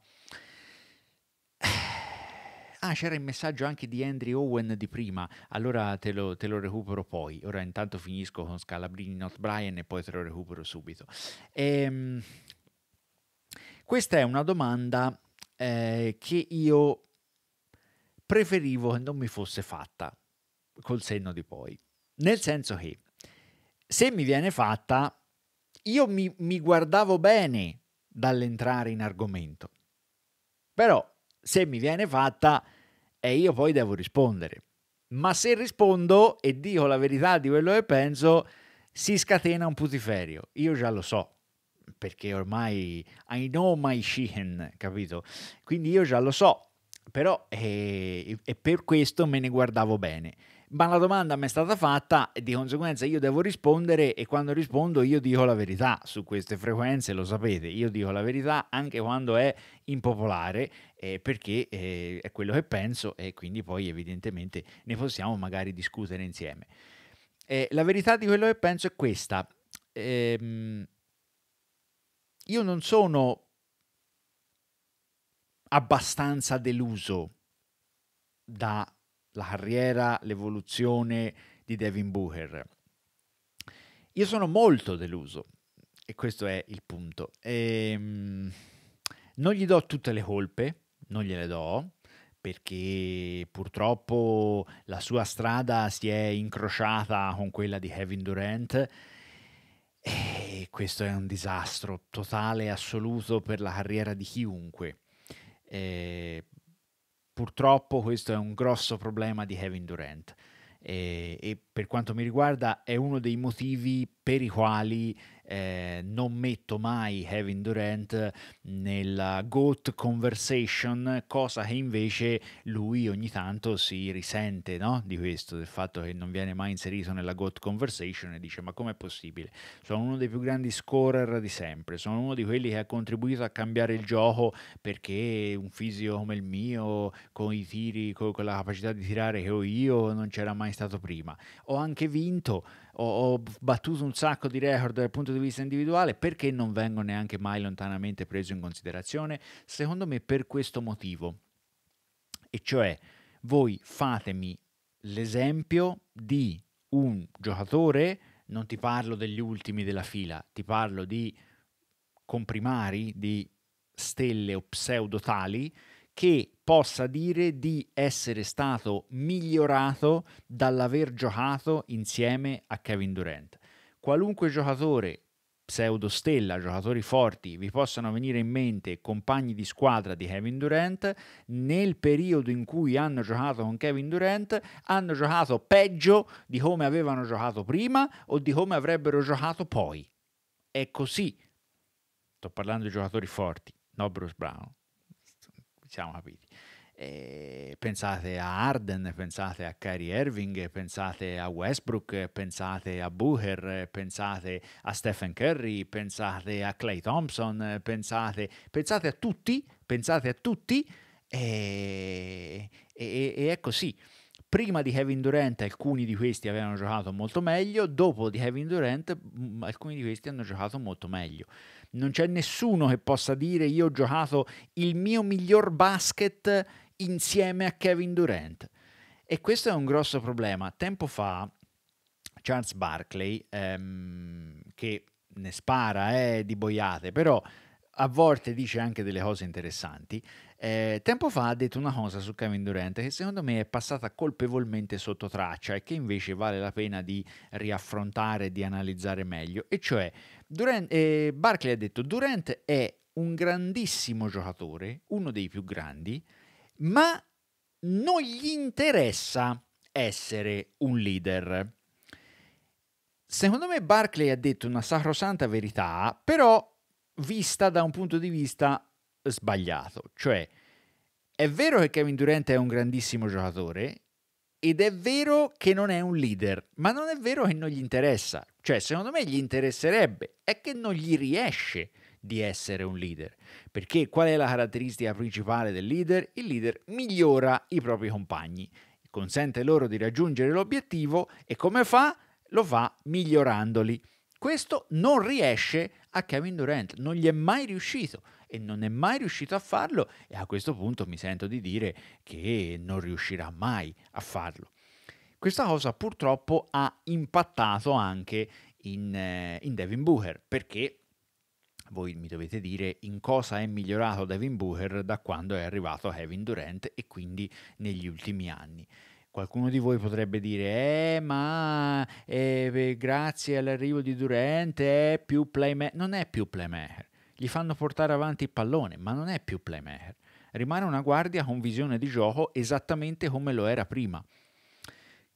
Ah, c'era il messaggio anche di Andrew Owen di prima, allora te lo, te lo recupero poi. Ora intanto finisco con Scalabrini Not Brian e poi te lo recupero subito. Ehm, questa è una domanda eh, che io preferivo che non mi fosse fatta col senno di poi. Nel senso che se mi viene fatta io mi, mi guardavo bene dall'entrare in argomento. Però se mi viene fatta e eh, io poi devo rispondere. Ma se rispondo e dico la verità di quello che penso, si scatena un putiferio. Io già lo so, perché ormai I know my Sheehan, capito? Quindi io già lo so, però eh, e per questo me ne guardavo bene ma la domanda mi è stata fatta e di conseguenza io devo rispondere e quando rispondo io dico la verità su queste frequenze, lo sapete, io dico la verità anche quando è impopolare eh, perché eh, è quello che penso e quindi poi evidentemente ne possiamo magari discutere insieme. Eh, la verità di quello che penso è questa. Ehm, io non sono abbastanza deluso da la carriera, l'evoluzione di Devin Booker. Io sono molto deluso e questo è il punto. Ehm, non gli do tutte le colpe, non gliele do, perché purtroppo la sua strada si è incrociata con quella di Kevin Durant e questo è un disastro totale e assoluto per la carriera di chiunque. Eh, purtroppo questo è un grosso problema di Kevin Durant e, e per quanto mi riguarda è uno dei motivi per i quali eh, non metto mai Kevin Durant nella GOAT conversation, cosa che invece lui ogni tanto si risente no? di questo, del fatto che non viene mai inserito nella GOAT conversation e dice ma com'è possibile? Sono uno dei più grandi scorer di sempre, sono uno di quelli che ha contribuito a cambiare il gioco perché un fisico come il mio, con i tiri, con, con la capacità di tirare che ho io, non c'era mai stato prima. Ho anche vinto ho, ho, battuto un sacco di record dal punto di vista individuale, perché non vengo neanche mai lontanamente preso in considerazione? Secondo me per questo motivo, e cioè voi fatemi l'esempio di un giocatore, non ti parlo degli ultimi della fila, ti parlo di comprimari, di stelle o pseudotali che possa dire di essere stato migliorato dall'aver giocato insieme a Kevin Durant. Qualunque giocatore pseudo stella, giocatori forti, vi possano venire in mente compagni di squadra di Kevin Durant, nel periodo in cui hanno giocato con Kevin Durant, hanno giocato peggio di come avevano giocato prima o di come avrebbero giocato poi. È così. Sto parlando di giocatori forti, no Bruce Brown siamo capiti. E pensate a Arden, pensate a Kyrie Irving, pensate a Westbrook, pensate a Booker, pensate a Stephen Curry, pensate a Clay Thompson, pensate, pensate a tutti, pensate a tutti e, e, e è così. Prima di Kevin Durant alcuni di questi avevano giocato molto meglio, dopo di Kevin Durant mm, alcuni di questi hanno giocato molto meglio. Non c'è nessuno che possa dire io ho giocato il mio miglior basket insieme a Kevin Durant. E questo è un grosso problema. Tempo fa Charles Barkley, ehm, che ne spara eh, di boiate, però a volte dice anche delle cose interessanti, eh, tempo fa ha detto una cosa su Kevin Durant che secondo me è passata colpevolmente sotto traccia e che invece vale la pena di riaffrontare, di analizzare meglio, e cioè Durant, eh, Barclay ha detto Durant è un grandissimo giocatore, uno dei più grandi, ma non gli interessa essere un leader. Secondo me Barclay ha detto una sacrosanta verità, però vista da un punto di vista sbagliato. Cioè, è vero che Kevin Durant è un grandissimo giocatore ed è vero che non è un leader, ma non è vero che non gli interessa. Cioè, secondo me gli interesserebbe, è che non gli riesce di essere un leader. Perché qual è la caratteristica principale del leader? Il leader migliora i propri compagni, consente loro di raggiungere l'obiettivo e come fa? Lo fa migliorandoli. Questo non riesce a Kevin Durant, non gli è mai riuscito e non è mai riuscito a farlo e a questo punto mi sento di dire che non riuscirà mai a farlo. Questa cosa purtroppo ha impattato anche in, eh, in Devin Booker, perché voi mi dovete dire in cosa è migliorato Devin Booker da quando è arrivato Kevin Durant e quindi negli ultimi anni. Qualcuno di voi potrebbe dire, eh, ma eh, grazie all'arrivo di Durant è più playmaker. Non è più playmaker. Gli fanno portare avanti il pallone, ma non è più playmaker. Rimane una guardia con visione di gioco esattamente come lo era prima.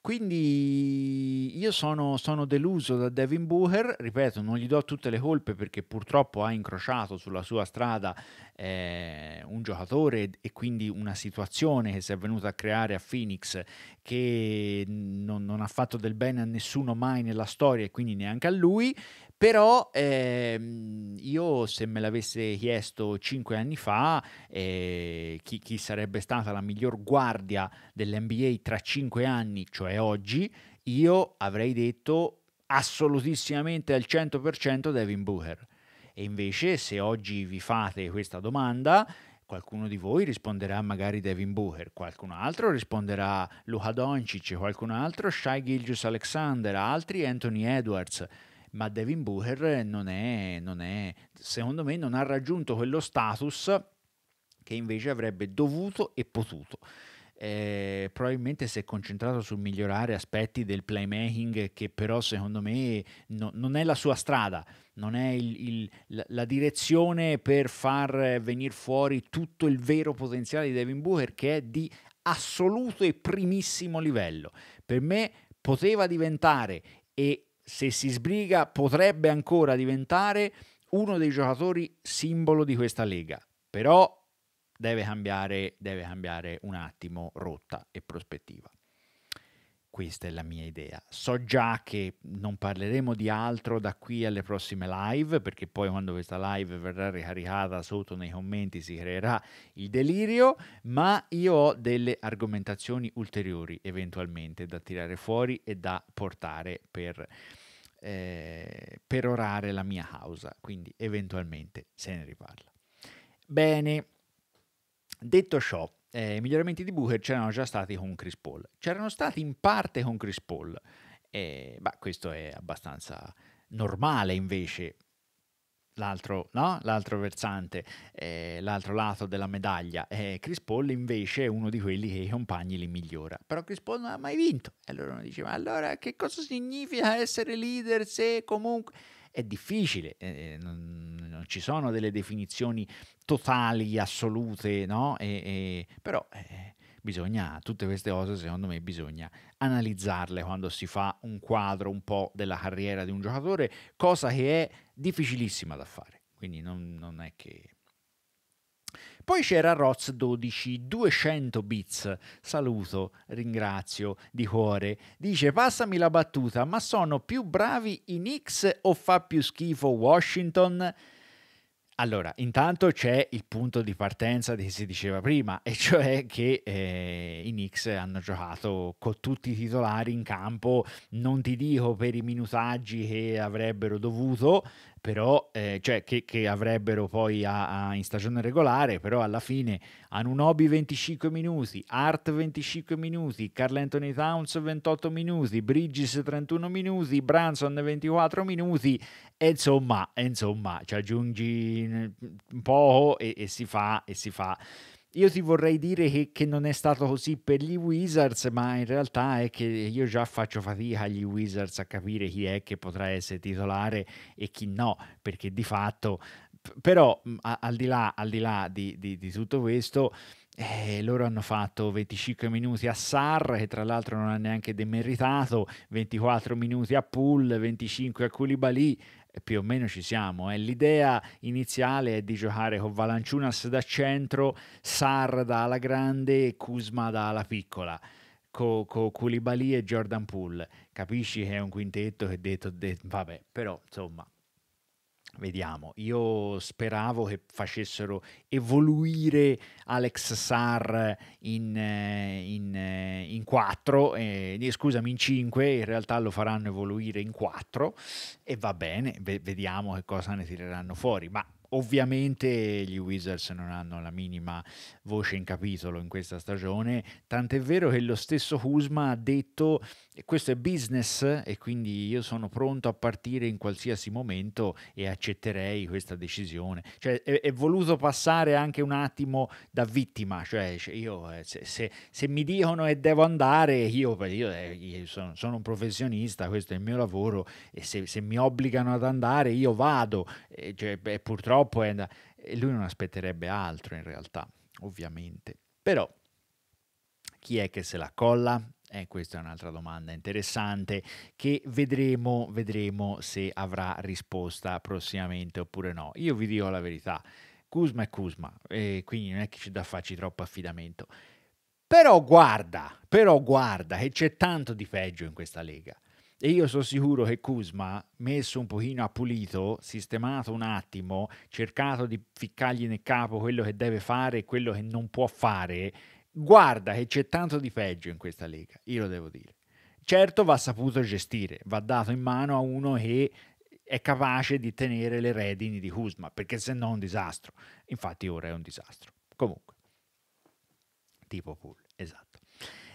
Quindi io sono, sono, deluso da Devin Booker, ripeto, non gli do tutte le colpe perché purtroppo ha incrociato sulla sua strada eh, un giocatore e quindi una situazione che si è venuta a creare a Phoenix che non, non ha fatto del bene a nessuno mai nella storia e quindi neanche a lui, però ehm, io se me l'avesse chiesto cinque anni fa eh, chi, chi sarebbe stata la miglior guardia dell'NBA tra cinque anni, cioè oggi, io avrei detto assolutissimamente al 100% Devin Booker. E invece se oggi vi fate questa domanda, qualcuno di voi risponderà magari Devin Booker, qualcun altro risponderà Luca Doncic, qualcun altro Shai Gilgius Alexander, altri Anthony Edwards ma Devin Booker non è, non è, secondo me non ha raggiunto quello status che invece avrebbe dovuto e potuto. Eh, probabilmente si è concentrato sul migliorare aspetti del playmaking che però secondo me no, non è la sua strada, non è il, il, la, direzione per far venire fuori tutto il vero potenziale di Devin Booker che è di assoluto e primissimo livello. Per me poteva diventare e se si sbriga potrebbe ancora diventare uno dei giocatori simbolo di questa lega, però deve cambiare, deve cambiare un attimo rotta e prospettiva. Questa è la mia idea. So già che non parleremo di altro da qui alle prossime live, perché poi quando questa live verrà ricaricata sotto nei commenti si creerà il delirio, ma io ho delle argomentazioni ulteriori eventualmente da tirare fuori e da portare per eh, perorare la mia causa, quindi eventualmente se ne riparla. Bene, detto ciò, eh, i miglioramenti di Booker c'erano già stati con Chris Paul, c'erano stati in parte con Chris Paul, eh, bah, questo è abbastanza normale invece l'altro, no? l'altro versante, eh, l'altro lato della medaglia. Eh, Chris Paul invece è uno di quelli che i compagni li migliora. Però Chris Paul non ha mai vinto. E allora uno dice, ma allora che cosa significa essere leader se comunque... È difficile, eh, eh non, non, ci sono delle definizioni totali, assolute, no? E, e, però eh, bisogna, tutte queste cose secondo me bisogna analizzarle quando si fa un quadro un po' della carriera di un giocatore, cosa che è difficilissima da fare, quindi non, non è che... Poi c'era Roz 12, 200 bits. Saluto, ringrazio di cuore. Dice: Passami la battuta, ma sono più bravi i Knicks o fa più schifo Washington? Allora, intanto c'è il punto di partenza che si diceva prima, e cioè che eh, i Knicks hanno giocato con tutti i titolari in campo, non ti dico per i minutaggi che avrebbero dovuto, però, eh, cioè, che, che, avrebbero poi a, a, in stagione regolare, però alla fine hanno 25 minuti, Art 25 minuti, Carl Anthony Towns 28 minuti, Bridges 31 minuti, Branson 24 minuti, e insomma, insomma, ci aggiungi un po' e, e si fa, e si fa. Io ti vorrei dire che, che, non è stato così per gli Wizards, ma in realtà è che io già faccio fatica agli Wizards a capire chi è che potrà essere titolare e chi no, perché di fatto, però a, al di là, al di, là di, di, di tutto questo, eh, loro hanno fatto 25 minuti a Sar, che tra l'altro non ha neanche demeritato, 24 minuti a Pull, 25 a Koulibaly, più o meno ci siamo. Eh. L'idea iniziale è di giocare con Valanciunas da centro, Sar da ala grande e Kuzma da ala piccola. Con co Koulibaly e Jordan Poole capisci che è un quintetto che detto, detto vabbè però insomma Vediamo, io speravo che facessero evoluire Alex Sar in, eh, in, eh, in 4, eh, eh, scusami in 5, in realtà lo faranno evoluire in 4 e va bene, vediamo che cosa ne tireranno fuori, ma Ovviamente gli Wizards non hanno la minima voce in capitolo in questa stagione, tant'è vero che lo stesso Kuzma ha detto questo è business e quindi io sono pronto a partire in qualsiasi momento e accetterei questa decisione. Cioè, è, è voluto passare anche un attimo da vittima, cioè, cioè io, eh, se, se, se, mi dicono e devo andare, io, io, eh, io sono, sono, un professionista, questo è il mio lavoro e se, se mi obbligano ad andare io vado, e, cioè, beh, purtroppo è, e lui non aspetterebbe altro in realtà, ovviamente. Però chi è che se la colla? Eh, questa è un'altra domanda interessante che vedremo, vedremo se avrà risposta prossimamente oppure no. Io vi dico la verità, Kuzma è Kuzma, eh, quindi non è che c'è da farci troppo affidamento. Però guarda, però guarda che c'è tanto di peggio in questa lega. E io sono sicuro che Kuzma, messo un pochino a pulito, sistemato un attimo, cercato di ficcargli nel capo quello che deve fare e quello che non può fare, Guarda che c'è tanto di peggio in questa lega, io lo devo dire. Certo va saputo gestire, va dato in mano a uno che è capace di tenere le redini di Kuzma, perché se no è un disastro. Infatti ora è un disastro. Comunque, tipo pool, esatto.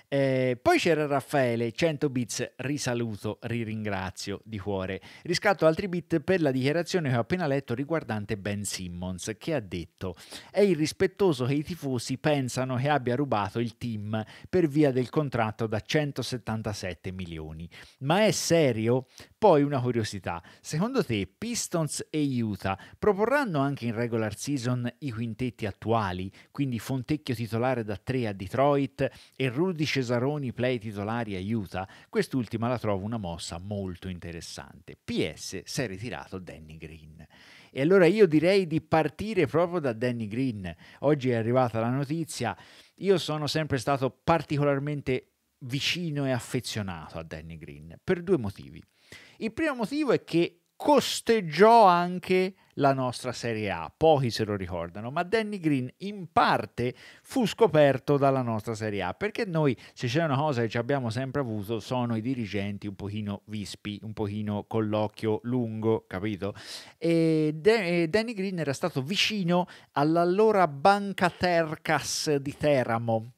Eh, poi c'era Raffaele, 100 bits, risaluto, riringrazio di cuore. Riscatto altri bit per la dichiarazione che ho appena letto riguardante Ben Simmons, che ha detto è irrispettoso che i tifosi pensano che abbia rubato il team per via del contratto da 177 milioni. Ma è serio? poi una curiosità, secondo te Pistons e Utah proporranno anche in regular season i quintetti attuali, quindi Fontecchio titolare da 3 a Detroit e Rudy Cesaroni play titolari a Utah? Quest'ultima la trovo una mossa molto interessante. PS si è ritirato Danny Green. E allora io direi di partire proprio da Danny Green. Oggi è arrivata la notizia. Io sono sempre stato particolarmente vicino e affezionato a Danny Green per due motivi. Il primo motivo è che costeggiò anche la nostra Serie A, pochi se lo ricordano, ma Danny Green in parte fu scoperto dalla nostra Serie A, perché noi se c'è una cosa che ci abbiamo sempre avuto sono i dirigenti un pochino vispi, un pochino con l'occhio lungo, capito? E, De e Danny Green era stato vicino all'allora Banca Tercas di Teramo,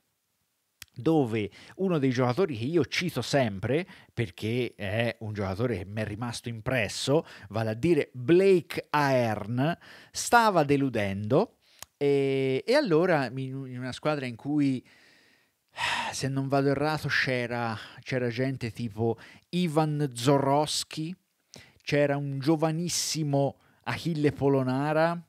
dove uno dei giocatori che io cito sempre, perché è un giocatore che mi è rimasto impresso, vale a dire Blake Aern, stava deludendo e, e allora in una squadra in cui se non vado errato c'era, c'era gente tipo Ivan Zorowski, c'era un giovanissimo Achille Polonara,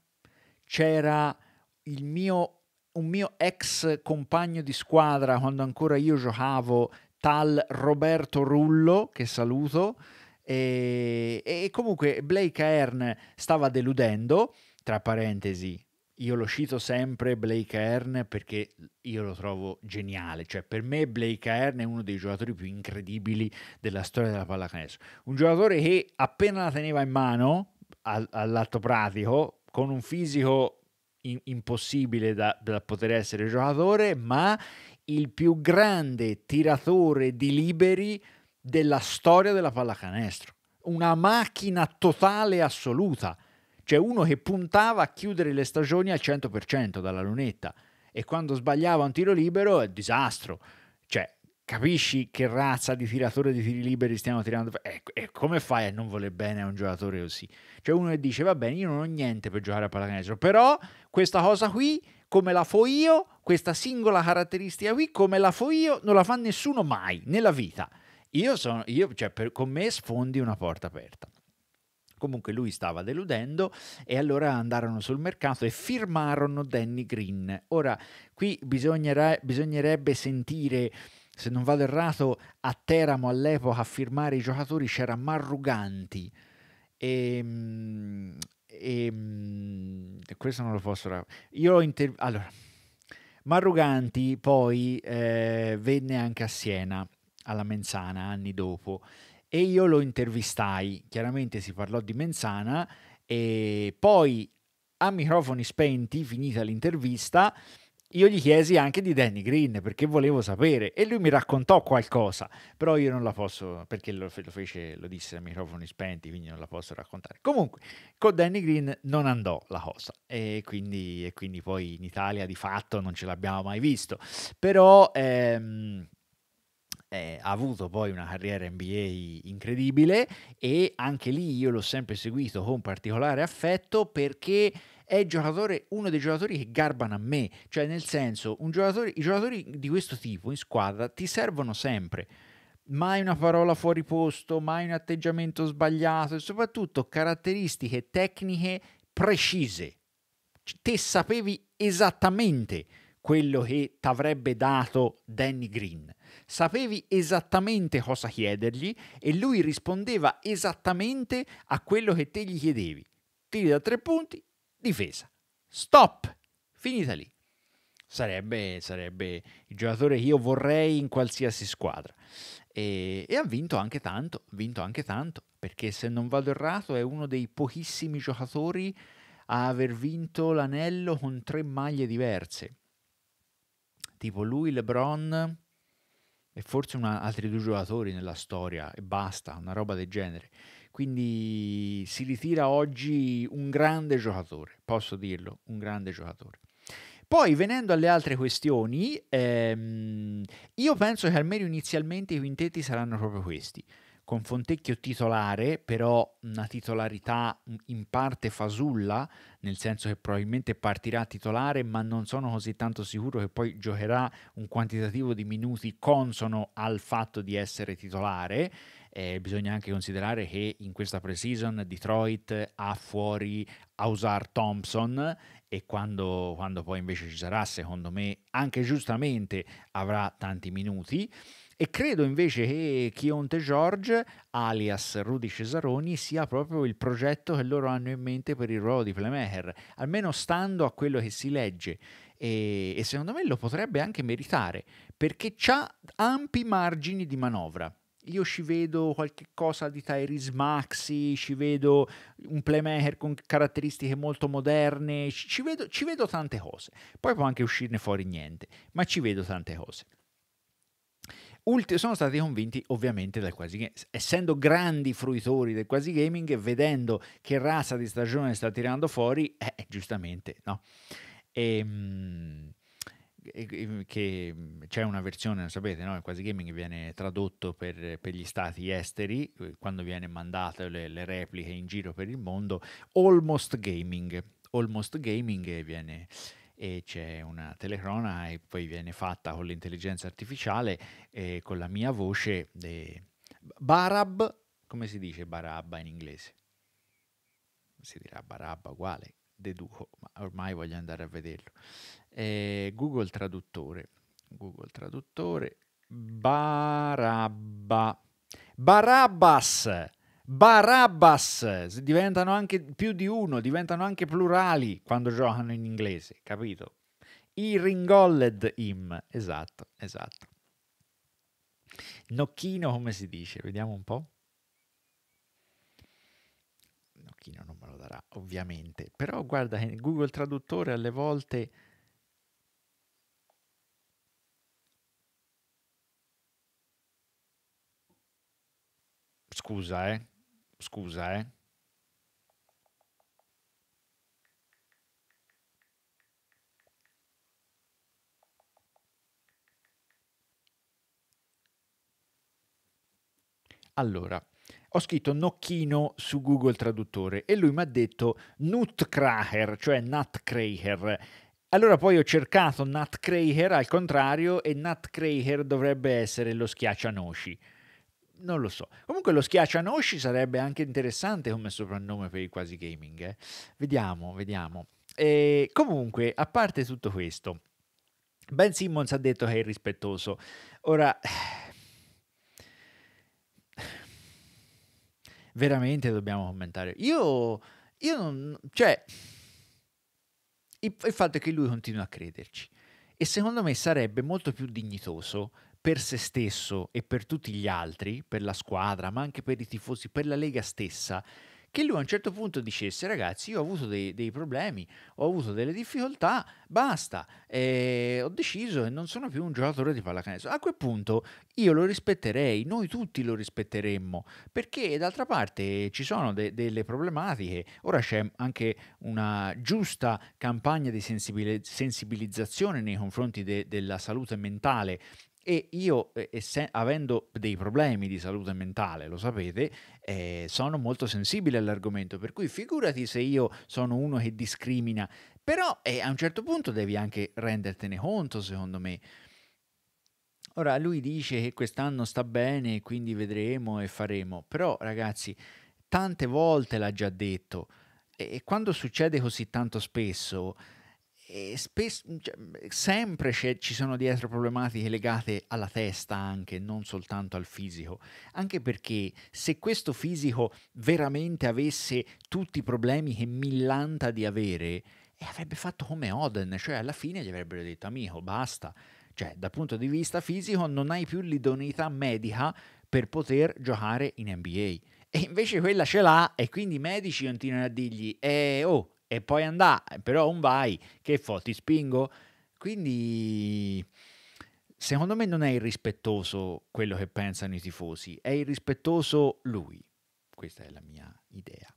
c'era il mio un mio ex compagno di squadra quando ancora io giocavo, tal Roberto Rullo, che saluto, e, e comunque Blake Aern stava deludendo, tra parentesi, io lo cito sempre Blake Aern perché io lo trovo geniale, cioè per me Blake Aern è uno dei giocatori più incredibili della storia della pallacanestro, un giocatore che appena la teneva in mano al, all'atto pratico, con un fisico in- impossibile da, da poter essere giocatore, ma il più grande tiratore di liberi della storia della pallacanestro. Una macchina totale assoluta. Cioè uno che puntava a chiudere le stagioni al 100% dalla lunetta e quando sbagliava un tiro libero è disastro. Cioè, capisci che razza di tiratore di tiri liberi stiamo tirando? E, ecco, e come fai a non voler bene a un giocatore così? Cioè uno che dice, va bene, io non ho niente per giocare a pallacanestro, però questa cosa qui, come la fo io, questa singola caratteristica qui, come la fo io, non la fa nessuno mai, nella vita. Io sono, io, cioè per, con me sfondi una porta aperta. Comunque lui stava deludendo e allora andarono sul mercato e firmarono Danny Green. Ora, qui bisognerebbe sentire, se non vado errato, a Teramo all'epoca a firmare i giocatori c'era Marruganti e, ehm, ehm, e questo non lo posso. Rap- Io ho inter- allora, Marruganti poi eh, venne anche a Siena alla Menzana anni dopo e io lo intervistai. Chiaramente si parlò di Menzana e poi a microfoni spenti, finita l'intervista, io gli chiesi anche di Danny Green perché volevo sapere e lui mi raccontò qualcosa, però io non la posso perché lo, lo fece, lo disse a microfoni spenti, quindi non la posso raccontare. Comunque, con Danny Green non andò la cosa e quindi, e quindi poi in Italia di fatto non ce l'abbiamo mai visto, però... Ehm, eh, ha avuto poi una carriera NBA incredibile e anche lì io l'ho sempre seguito con particolare affetto perché è uno dei giocatori che garbano a me, cioè nel senso, giocatore, i giocatori di questo tipo in squadra ti servono sempre. Mai una parola fuori posto, mai un atteggiamento sbagliato e soprattutto caratteristiche tecniche precise. Te sapevi esattamente quello che ti avrebbe dato Danny Green. Sapevi esattamente cosa chiedergli e lui rispondeva esattamente a quello che te gli chiedevi. Tiri da tre punti, difesa. Stop, finita lì. Sarebbe, sarebbe il giocatore che io vorrei in qualsiasi squadra. E, e, ha vinto anche tanto, ha vinto anche tanto, perché se non vado errato è uno dei pochissimi giocatori a aver vinto l'anello con tre maglie diverse. Tipo lui, LeBron e forse una, altri due giocatori nella storia e basta, una roba del genere. Quindi si ritira oggi un grande giocatore, posso dirlo, un grande giocatore. Poi venendo alle altre questioni, ehm, io penso che almeno inizialmente i quintetti saranno proprio questi, con Fontecchio titolare, però una titolarità in parte fasulla, nel senso che probabilmente partirà titolare, ma non sono così tanto sicuro che poi giocherà un quantitativo di minuti consono al fatto di essere titolare eh, bisogna anche considerare che in questa preseason Detroit ha fuori Ausar Thompson e quando, quando poi invece ci sarà, secondo me, anche giustamente avrà tanti minuti. E credo invece che Chionte George, alias Rudy Cesaroni, sia proprio il progetto che loro hanno in mente per il ruolo di playmaker, almeno stando a quello che si legge. E, e secondo me lo potrebbe anche meritare, perché ha ampi margini di manovra io ci vedo qualche cosa di Tyrese Maxi, ci vedo un playmaker con caratteristiche molto moderne, ci vedo, ci vedo tante cose. Poi può anche uscirne fuori niente, ma ci vedo tante cose. Ulti- sono stati convinti ovviamente dal quasi gaming, essendo grandi fruitori del quasi gaming e vedendo che razza di stagione sta tirando fuori, eh, giustamente no. Ehm che mm, c'è una versione, lo sapete, no? Quasi Gaming viene tradotto per, per, gli stati esteri, eh, quando viene mandate le, le repliche in giro per il mondo, Almost Gaming. Almost Gaming viene e c'è una telecrona e poi viene fatta con l'intelligenza artificiale e con la mia voce eh, Barab, come si dice Barabba in inglese? Si dirà Barabba uguale, deduco, ma ormai voglio andare a vederlo eh, Google Traduttore, Google Traduttore, Barabba, Barabbas, Barabbas, diventano anche più di uno, diventano anche plurali quando giocano in inglese, capito? I ringolled im, esatto, esatto. Nocchino come si dice? Vediamo un po'. Nocchino non me lo darà, ovviamente, però guarda, eh, Google Traduttore alle volte scusa, eh. Scusa, eh. Allora, ho scritto nocchino su Google Traduttore e lui mi ha detto Nutcracker, cioè Nutcracker. Allora poi ho cercato Nutcracker al contrario e Nutcracker dovrebbe essere lo schiaccianoci non lo so. Comunque lo schiaccianoshi sarebbe anche interessante come soprannome per il quasi gaming. Eh? Vediamo, vediamo. E comunque, a parte tutto questo, Ben Simmons ha detto che è irrispettoso. Ora, veramente dobbiamo commentare. Io, io non, cioè, il, il fatto è che lui continua a crederci. E secondo me sarebbe molto più dignitoso per se stesso e per tutti gli altri, per la squadra, ma anche per i tifosi, per la Lega stessa, che lui a un certo punto dicesse ragazzi io ho avuto dei, dei problemi, ho avuto delle difficoltà, basta, eh, ho deciso e non sono più un giocatore di pallacanestro. A quel punto io lo rispetterei, noi tutti lo rispetteremmo, perché d'altra parte ci sono de- delle problematiche, ora c'è anche una giusta campagna di sensibil- sensibilizzazione nei confronti de- della salute mentale e io, ess- avendo dei problemi di salute mentale, lo sapete, eh, sono molto sensibile all'argomento, per cui figurati se io sono uno che discrimina, però eh, a un certo punto devi anche rendertene conto, secondo me. Ora, lui dice che quest'anno sta bene, quindi vedremo e faremo, però ragazzi, tante volte l'ha già detto, e quando succede così tanto spesso, spesso, cioè, sempre ci sono dietro problematiche legate alla testa anche, non soltanto al fisico, anche perché se questo fisico veramente avesse tutti i problemi che millanta di avere, eh, avrebbe fatto come Oden, cioè alla fine gli avrebbero detto amico, basta, cioè dal punto di vista fisico non hai più l'idoneità medica per poter giocare in NBA. E invece quella ce l'ha e quindi i medici continuano a dirgli, eh oh, e poi andà, però non vai, che fo, ti spingo? Quindi secondo me non è irrispettoso quello che pensano i tifosi, è irrispettoso lui. Questa è la mia idea.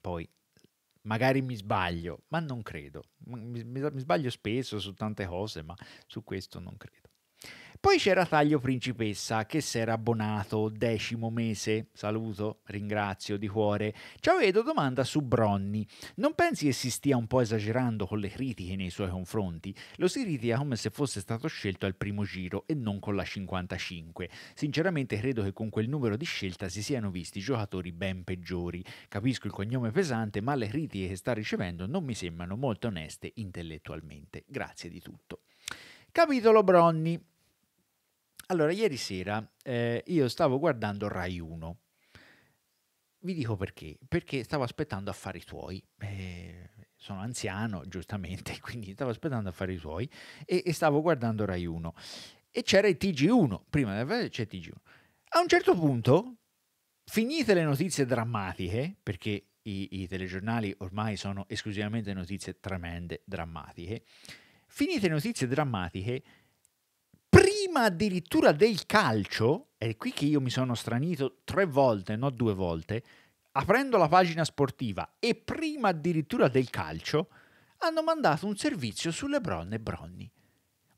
Poi magari mi sbaglio, ma non credo. Mi, mi, mi sbaglio spesso su tante cose, ma su questo non credo. Poi c'era Taglio Principessa che si era abbonato decimo mese, saluto, ringrazio di cuore. Ciao Edo, domanda su Bronny. Non pensi che si stia un po' esagerando con le critiche nei suoi confronti? Lo si critica come se fosse stato scelto al primo giro e non con la 55. Sinceramente credo che con quel numero di scelta si siano visti giocatori ben peggiori. Capisco il cognome pesante, ma le critiche che sta ricevendo non mi sembrano molto oneste intellettualmente. Grazie di tutto. Capitolo Bronny. Allora, ieri sera eh, io stavo guardando Rai 1. Vi dico perché. Perché stavo aspettando affari tuoi. Eh, sono anziano, giustamente, quindi stavo aspettando affari tuoi e, e stavo guardando Rai 1. E c'era il TG1, prima del il TG1. A un certo punto, finite le notizie drammatiche, perché i, i, telegiornali ormai sono esclusivamente notizie tremende, drammatiche. Finite notizie drammatiche, prima addirittura del calcio, è qui che io mi sono stranito tre volte, no due volte, aprendo la pagina sportiva e prima addirittura del calcio, hanno mandato un servizio su Lebron e Bronni.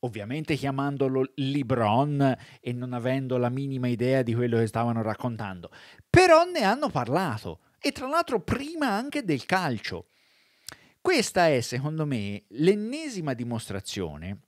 Ovviamente chiamandolo Lebron e non avendo la minima idea di quello che stavano raccontando, però ne hanno parlato e tra l'altro prima anche del calcio. Questa è, secondo me, l'ennesima dimostrazione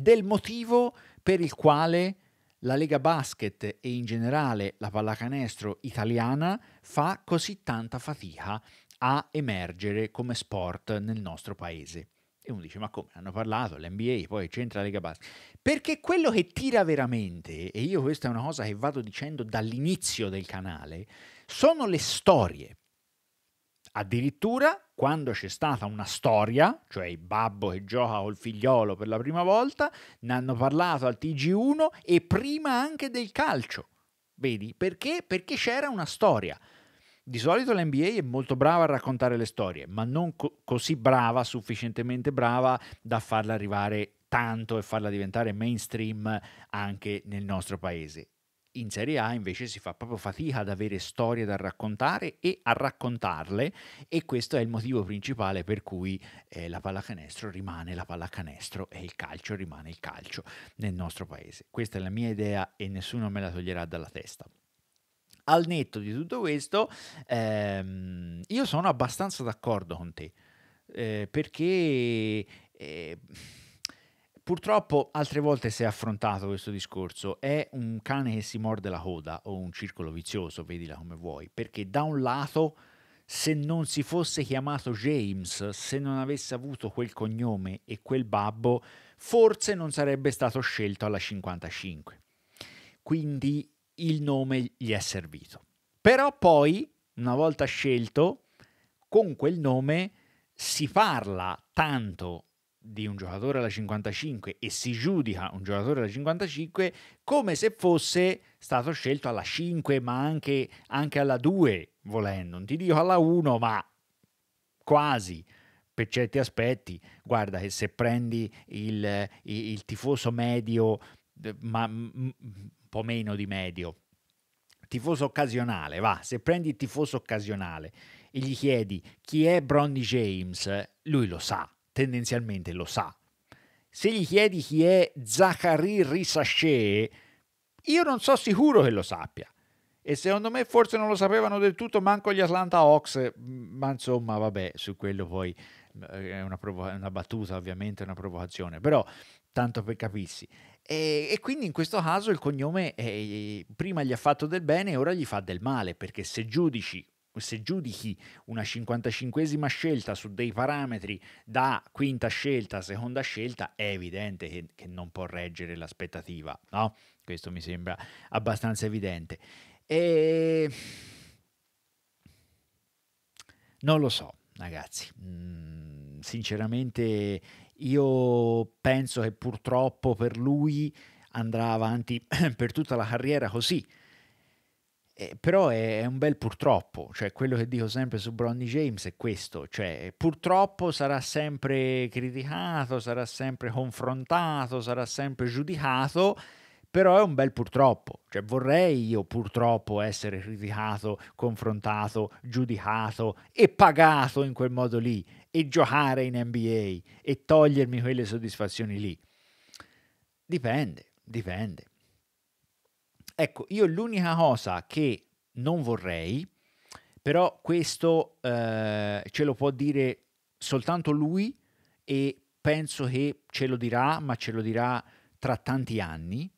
del motivo per il quale la Lega Basket e in generale la pallacanestro italiana fa così tanta fatica a emergere come sport nel nostro paese. E uno dice, ma come? Hanno parlato, l'NBA, poi c'entra la Lega Basket. Perché quello che tira veramente, e io questa è una cosa che vado dicendo dall'inizio del canale, sono le storie. Addirittura quando c'è stata una storia, cioè il babbo che gioca col figliolo per la prima volta, ne hanno parlato al TG1 e prima anche del calcio. Vedi? Perché? Perché c'era una storia. Di solito l'NBA è molto brava a raccontare le storie, ma non co così brava, sufficientemente brava da farla arrivare tanto e farla diventare mainstream anche nel nostro paese. In Serie A invece si fa proprio fatica ad avere storie da raccontare e a raccontarle e questo è il motivo principale per cui eh, la pallacanestro rimane la pallacanestro e il calcio rimane il calcio nel nostro paese. Questa è la mia idea e nessuno me la toglierà dalla testa al netto di tutto questo, ehm, io sono abbastanza d'accordo con te, eh, perché eh, Purtroppo altre volte si è affrontato questo discorso, è un cane che si morde la coda o un circolo vizioso, vedila come vuoi, perché da un lato se non si fosse chiamato James, se non avesse avuto quel cognome e quel babbo, forse non sarebbe stato scelto alla 55. Quindi il nome gli è servito. Però poi, una volta scelto, con quel nome si parla tanto di un giocatore alla 55 e si giudica un giocatore alla 55 come se fosse stato scelto alla 5 ma anche, anche alla 2 volendo, non ti dico alla 1 ma quasi per certi aspetti, guarda che se prendi il, il, il tifoso medio, ma un po' meno di medio, tifoso occasionale, va, se prendi il tifoso occasionale e gli chiedi chi è Bronny James, lui lo sa, tendenzialmente lo sa. Se gli chiedi chi è Zachary Risaché, io non so sicuro che lo sappia. E secondo me forse non lo sapevano del tutto manco gli Atlanta Hawks, ma insomma vabbè, su quello poi eh, è una, provo- una battuta ovviamente, una provocazione, però tanto per capirsi. E, e quindi in questo caso il cognome è, prima gli ha fatto del bene e ora gli fa del male, perché se giudici se giudichi una 55esima scelta su dei parametri da quinta scelta a seconda scelta, è evidente che, che non può reggere l'aspettativa, no? Questo mi sembra abbastanza evidente. E... Non lo so, ragazzi. Mm, sinceramente io penso che purtroppo per lui andrà avanti per tutta la carriera così, eh, però è, è, un bel purtroppo, cioè quello che dico sempre su Bronny James è questo, cioè purtroppo sarà sempre criticato, sarà sempre confrontato, sarà sempre giudicato, però è un bel purtroppo, cioè vorrei io purtroppo essere criticato, confrontato, giudicato e pagato in quel modo lì e giocare in NBA e togliermi quelle soddisfazioni lì. Dipende, dipende. Ecco, io l'unica cosa che non vorrei, però questo eh, ce lo può dire soltanto lui e penso che ce lo dirà, ma ce lo dirà tra tanti anni.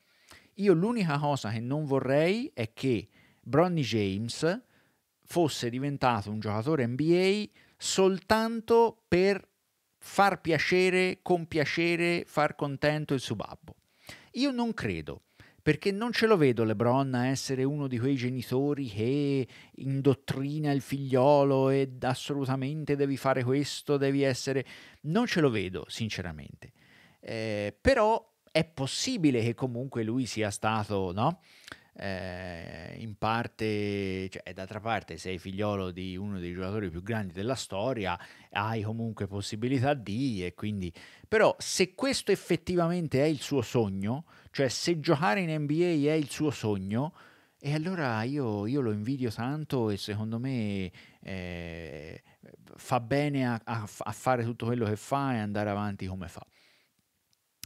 Io l'unica cosa che non vorrei è che Bronny James fosse diventato un giocatore NBA soltanto per far piacere, compiacere, far contento il suo babbo. Io non credo perché non ce lo vedo LeBron a essere uno di quei genitori che indottrina il figliolo e assolutamente devi fare questo, devi essere... Non ce lo vedo, sinceramente. Eh, però è possibile che comunque lui sia stato, no? Eh, in parte, cioè, d'altra parte, sei figliolo di uno dei giocatori più grandi della storia, hai comunque possibilità di, e quindi, però, se questo effettivamente è il suo sogno, cioè se giocare in NBA è il suo sogno, e allora io, io lo invidio tanto e secondo me eh, fa bene a, a, a fare tutto quello che fa e andare avanti come fa.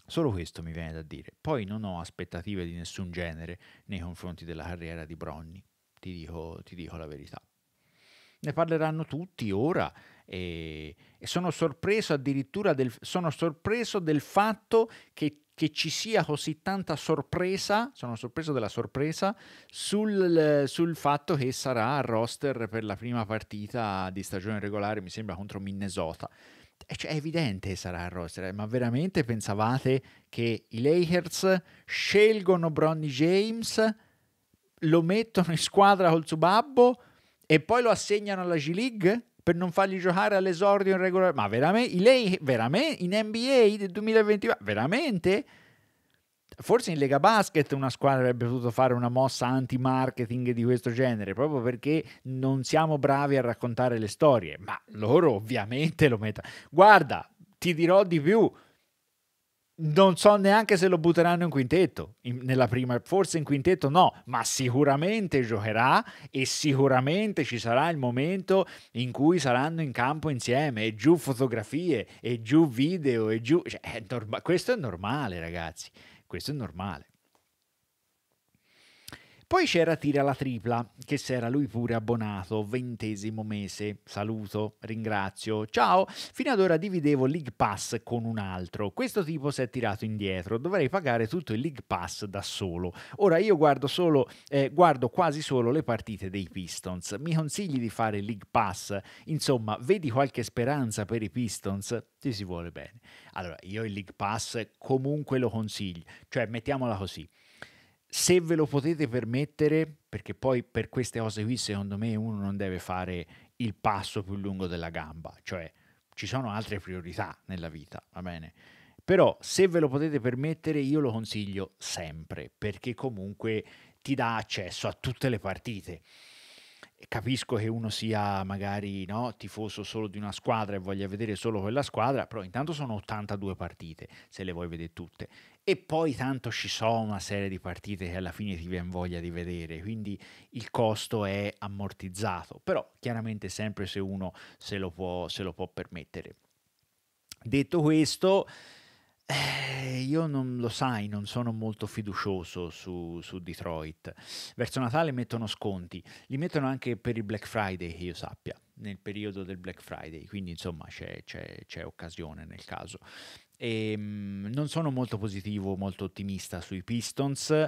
Solo questo mi viene da dire. Poi non ho aspettative di nessun genere nei confronti della carriera di Bronny, ti dico, ti dico la verità. Ne parleranno tutti ora e, e sono sorpreso addirittura del, sono sorpreso del fatto che che ci sia così tanta sorpresa, sono sorpreso della sorpresa, sul, sul, fatto che sarà roster per la prima partita di stagione regolare, mi sembra, contro Minnesota. Eh, cioè, è evidente che sarà roster, eh, ma veramente pensavate che i Lakers scelgono Bronny James, lo mettono in squadra col Zubabbo e poi lo assegnano alla G-League? per non fargli giocare all'esordio in regolare. Ma veramente? Lei veramente? In NBA del 2022? Veramente? Forse in Lega Basket una squadra avrebbe potuto fare una mossa anti-marketing di questo genere, proprio perché non siamo bravi a raccontare le storie, ma loro ovviamente lo mettono. Guarda, ti dirò di più, non so neanche se lo butteranno in quintetto, in, nella prima, forse in quintetto no, ma sicuramente giocherà e sicuramente ci sarà il momento in cui saranno in campo insieme e giù fotografie e giù video e giù... Cioè, è norma- questo è normale ragazzi, questo è normale. Poi c'era Tira la tripla, che si era lui pure abbonato, ventesimo mese. Saluto, ringrazio, ciao. Fino ad ora dividevo League Pass con un altro. Questo tipo si è tirato indietro, dovrei pagare tutto il League Pass da solo. Ora io guardo, solo, eh, guardo quasi solo le partite dei Pistons. Mi consigli di fare League Pass? Insomma, vedi qualche speranza per i Pistons? Ti si vuole bene. Allora, io il League Pass comunque lo consiglio. Cioè, mettiamola così se ve lo potete permettere, perché poi per queste cose qui secondo me uno non deve fare il passo più lungo della gamba, cioè ci sono altre priorità nella vita, va bene? Però se ve lo potete permettere io lo consiglio sempre, perché comunque ti dà accesso a tutte le partite capisco che uno sia magari no, tifoso solo di una squadra e voglia vedere solo quella squadra, però intanto sono 82 partite, se le vuoi vedere tutte. E poi tanto ci sono una serie di partite che alla fine ti viene voglia di vedere, quindi il costo è ammortizzato, però chiaramente sempre se uno se lo può, se lo può permettere. Detto questo... Eh, io non lo sai, non sono molto fiducioso su, su, Detroit. Verso Natale mettono sconti, li mettono anche per il Black Friday, che io sappia, nel periodo del Black Friday, quindi insomma c'è, c'è, c'è occasione nel caso. E, ehm, mh, non sono molto positivo, molto ottimista sui Pistons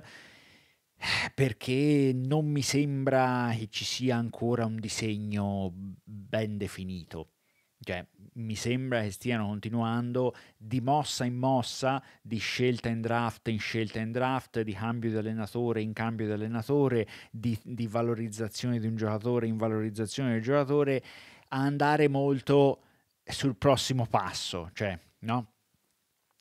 perché non mi sembra che ci sia ancora un disegno ben definito cioè, mi sembra che stiano continuando di mossa in mossa, di scelta in draft in scelta in draft, di cambio di allenatore in cambio di allenatore, di, di valorizzazione di un giocatore in valorizzazione del giocatore, a andare molto sul prossimo passo. Cioè, no?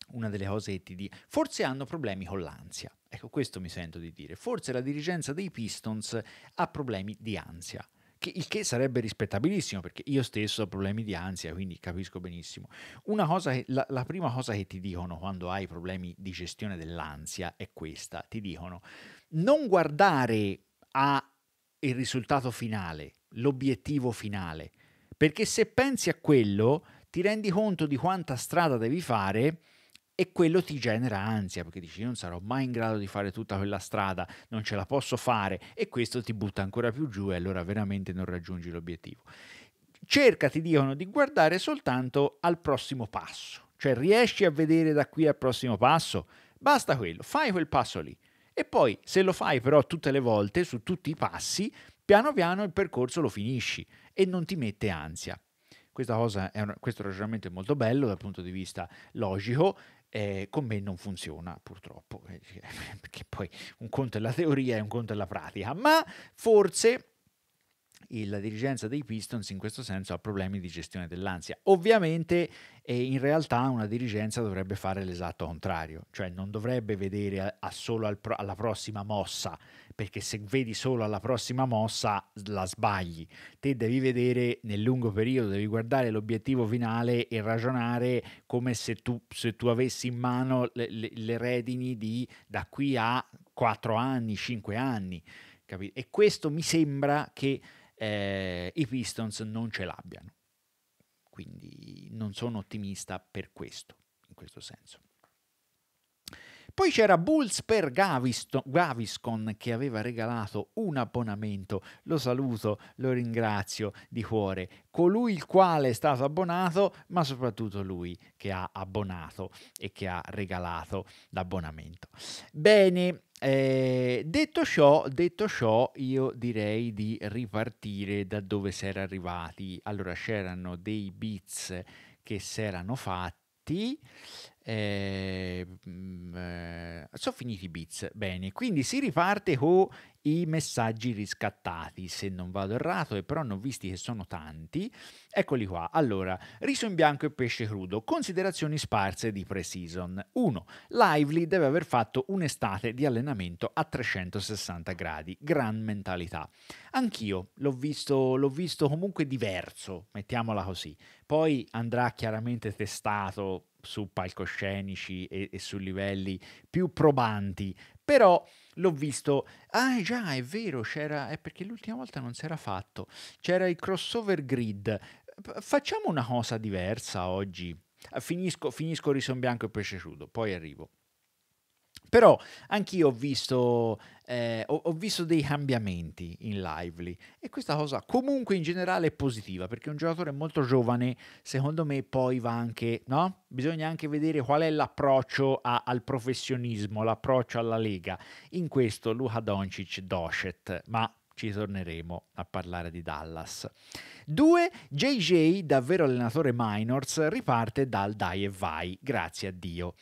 Una delle cose che ti dico. Forse hanno problemi con l'ansia. Ecco, questo mi sento di dire. Forse la dirigenza dei Pistons ha problemi di ansia che, il che sarebbe rispettabilissimo perché io stesso ho problemi di ansia, quindi capisco benissimo. Una cosa, la, la prima cosa che ti dicono quando hai problemi di gestione dell'ansia è questa, ti dicono non guardare al risultato finale, l'obiettivo finale, perché se pensi a quello ti rendi conto di quanta strada devi fare e quello ti genera ansia perché dici non sarò mai in grado di fare tutta quella strada, non ce la posso fare e questo ti butta ancora più giù e allora veramente non raggiungi l'obiettivo. Cerca, ti dicono, di guardare soltanto al prossimo passo, cioè riesci a vedere da qui al prossimo passo, basta quello, fai quel passo lì e poi se lo fai però tutte le volte, su tutti i passi, piano piano il percorso lo finisci e non ti mette ansia. Cosa, questo ragionamento è molto bello dal punto di vista logico, eh, con me non funziona purtroppo, perché eh, poi un conto è la teoria e un conto è la pratica, ma forse la dirigenza dei Pistons in questo senso ha problemi di gestione dell'ansia. Ovviamente eh, in realtà una dirigenza dovrebbe fare l'esatto contrario, cioè non dovrebbe vedere a, a solo al pro- alla prossima mossa perché se vedi solo alla prossima mossa la sbagli. Te devi vedere nel lungo periodo, devi guardare l'obiettivo finale e ragionare come se tu, se tu avessi in mano le, le, le redini di da qui a 4 anni, 5 anni. Capito? E questo mi sembra che eh, i Pistons non ce l'abbiano. Quindi non sono ottimista per questo, in questo senso. Poi c'era Bulls per Gavisto, Gaviscon che aveva regalato un abbonamento. Lo saluto, lo ringrazio di cuore. Colui il quale è stato abbonato, ma soprattutto lui che ha abbonato e che ha regalato l'abbonamento. Bene, eh, detto, ciò, detto, ciò, io direi di ripartire da dove si era arrivati. Allora c'erano dei bits che si erano fatti. Ehm, mm, eh, eh, sono finiti i bits, bene, quindi si riparte con i messaggi riscattati, se non vado errato, e però non ho visti che sono tanti, eccoli qua. Allora, riso in bianco e pesce crudo, considerazioni sparse di pre-season. 1. Lively deve aver fatto un'estate di allenamento a 360 gradi, gran mentalità. Anch'io l'ho visto, l'ho visto comunque diverso, mettiamola così. Poi andrà chiaramente testato su palcoscenici e, e su livelli più probanti, però l'ho visto, ah già è vero, c'era, è perché l'ultima volta non si era fatto, c'era il crossover grid, facciamo una cosa diversa oggi, finisco, finisco riso bianco e pesce crudo, poi arrivo. Però anch'io ho visto, eh, ho, ho visto dei cambiamenti in Lively e questa cosa comunque in generale è positiva perché un giocatore molto giovane secondo me poi va anche, no? Bisogna anche vedere qual è l'approccio a, al professionismo, l'approccio alla Lega. In questo Luka Doncic Docet, ma ci torneremo a parlare di Dallas. 2. JJ, davvero allenatore minors, riparte dal dai e vai, grazie a Dio.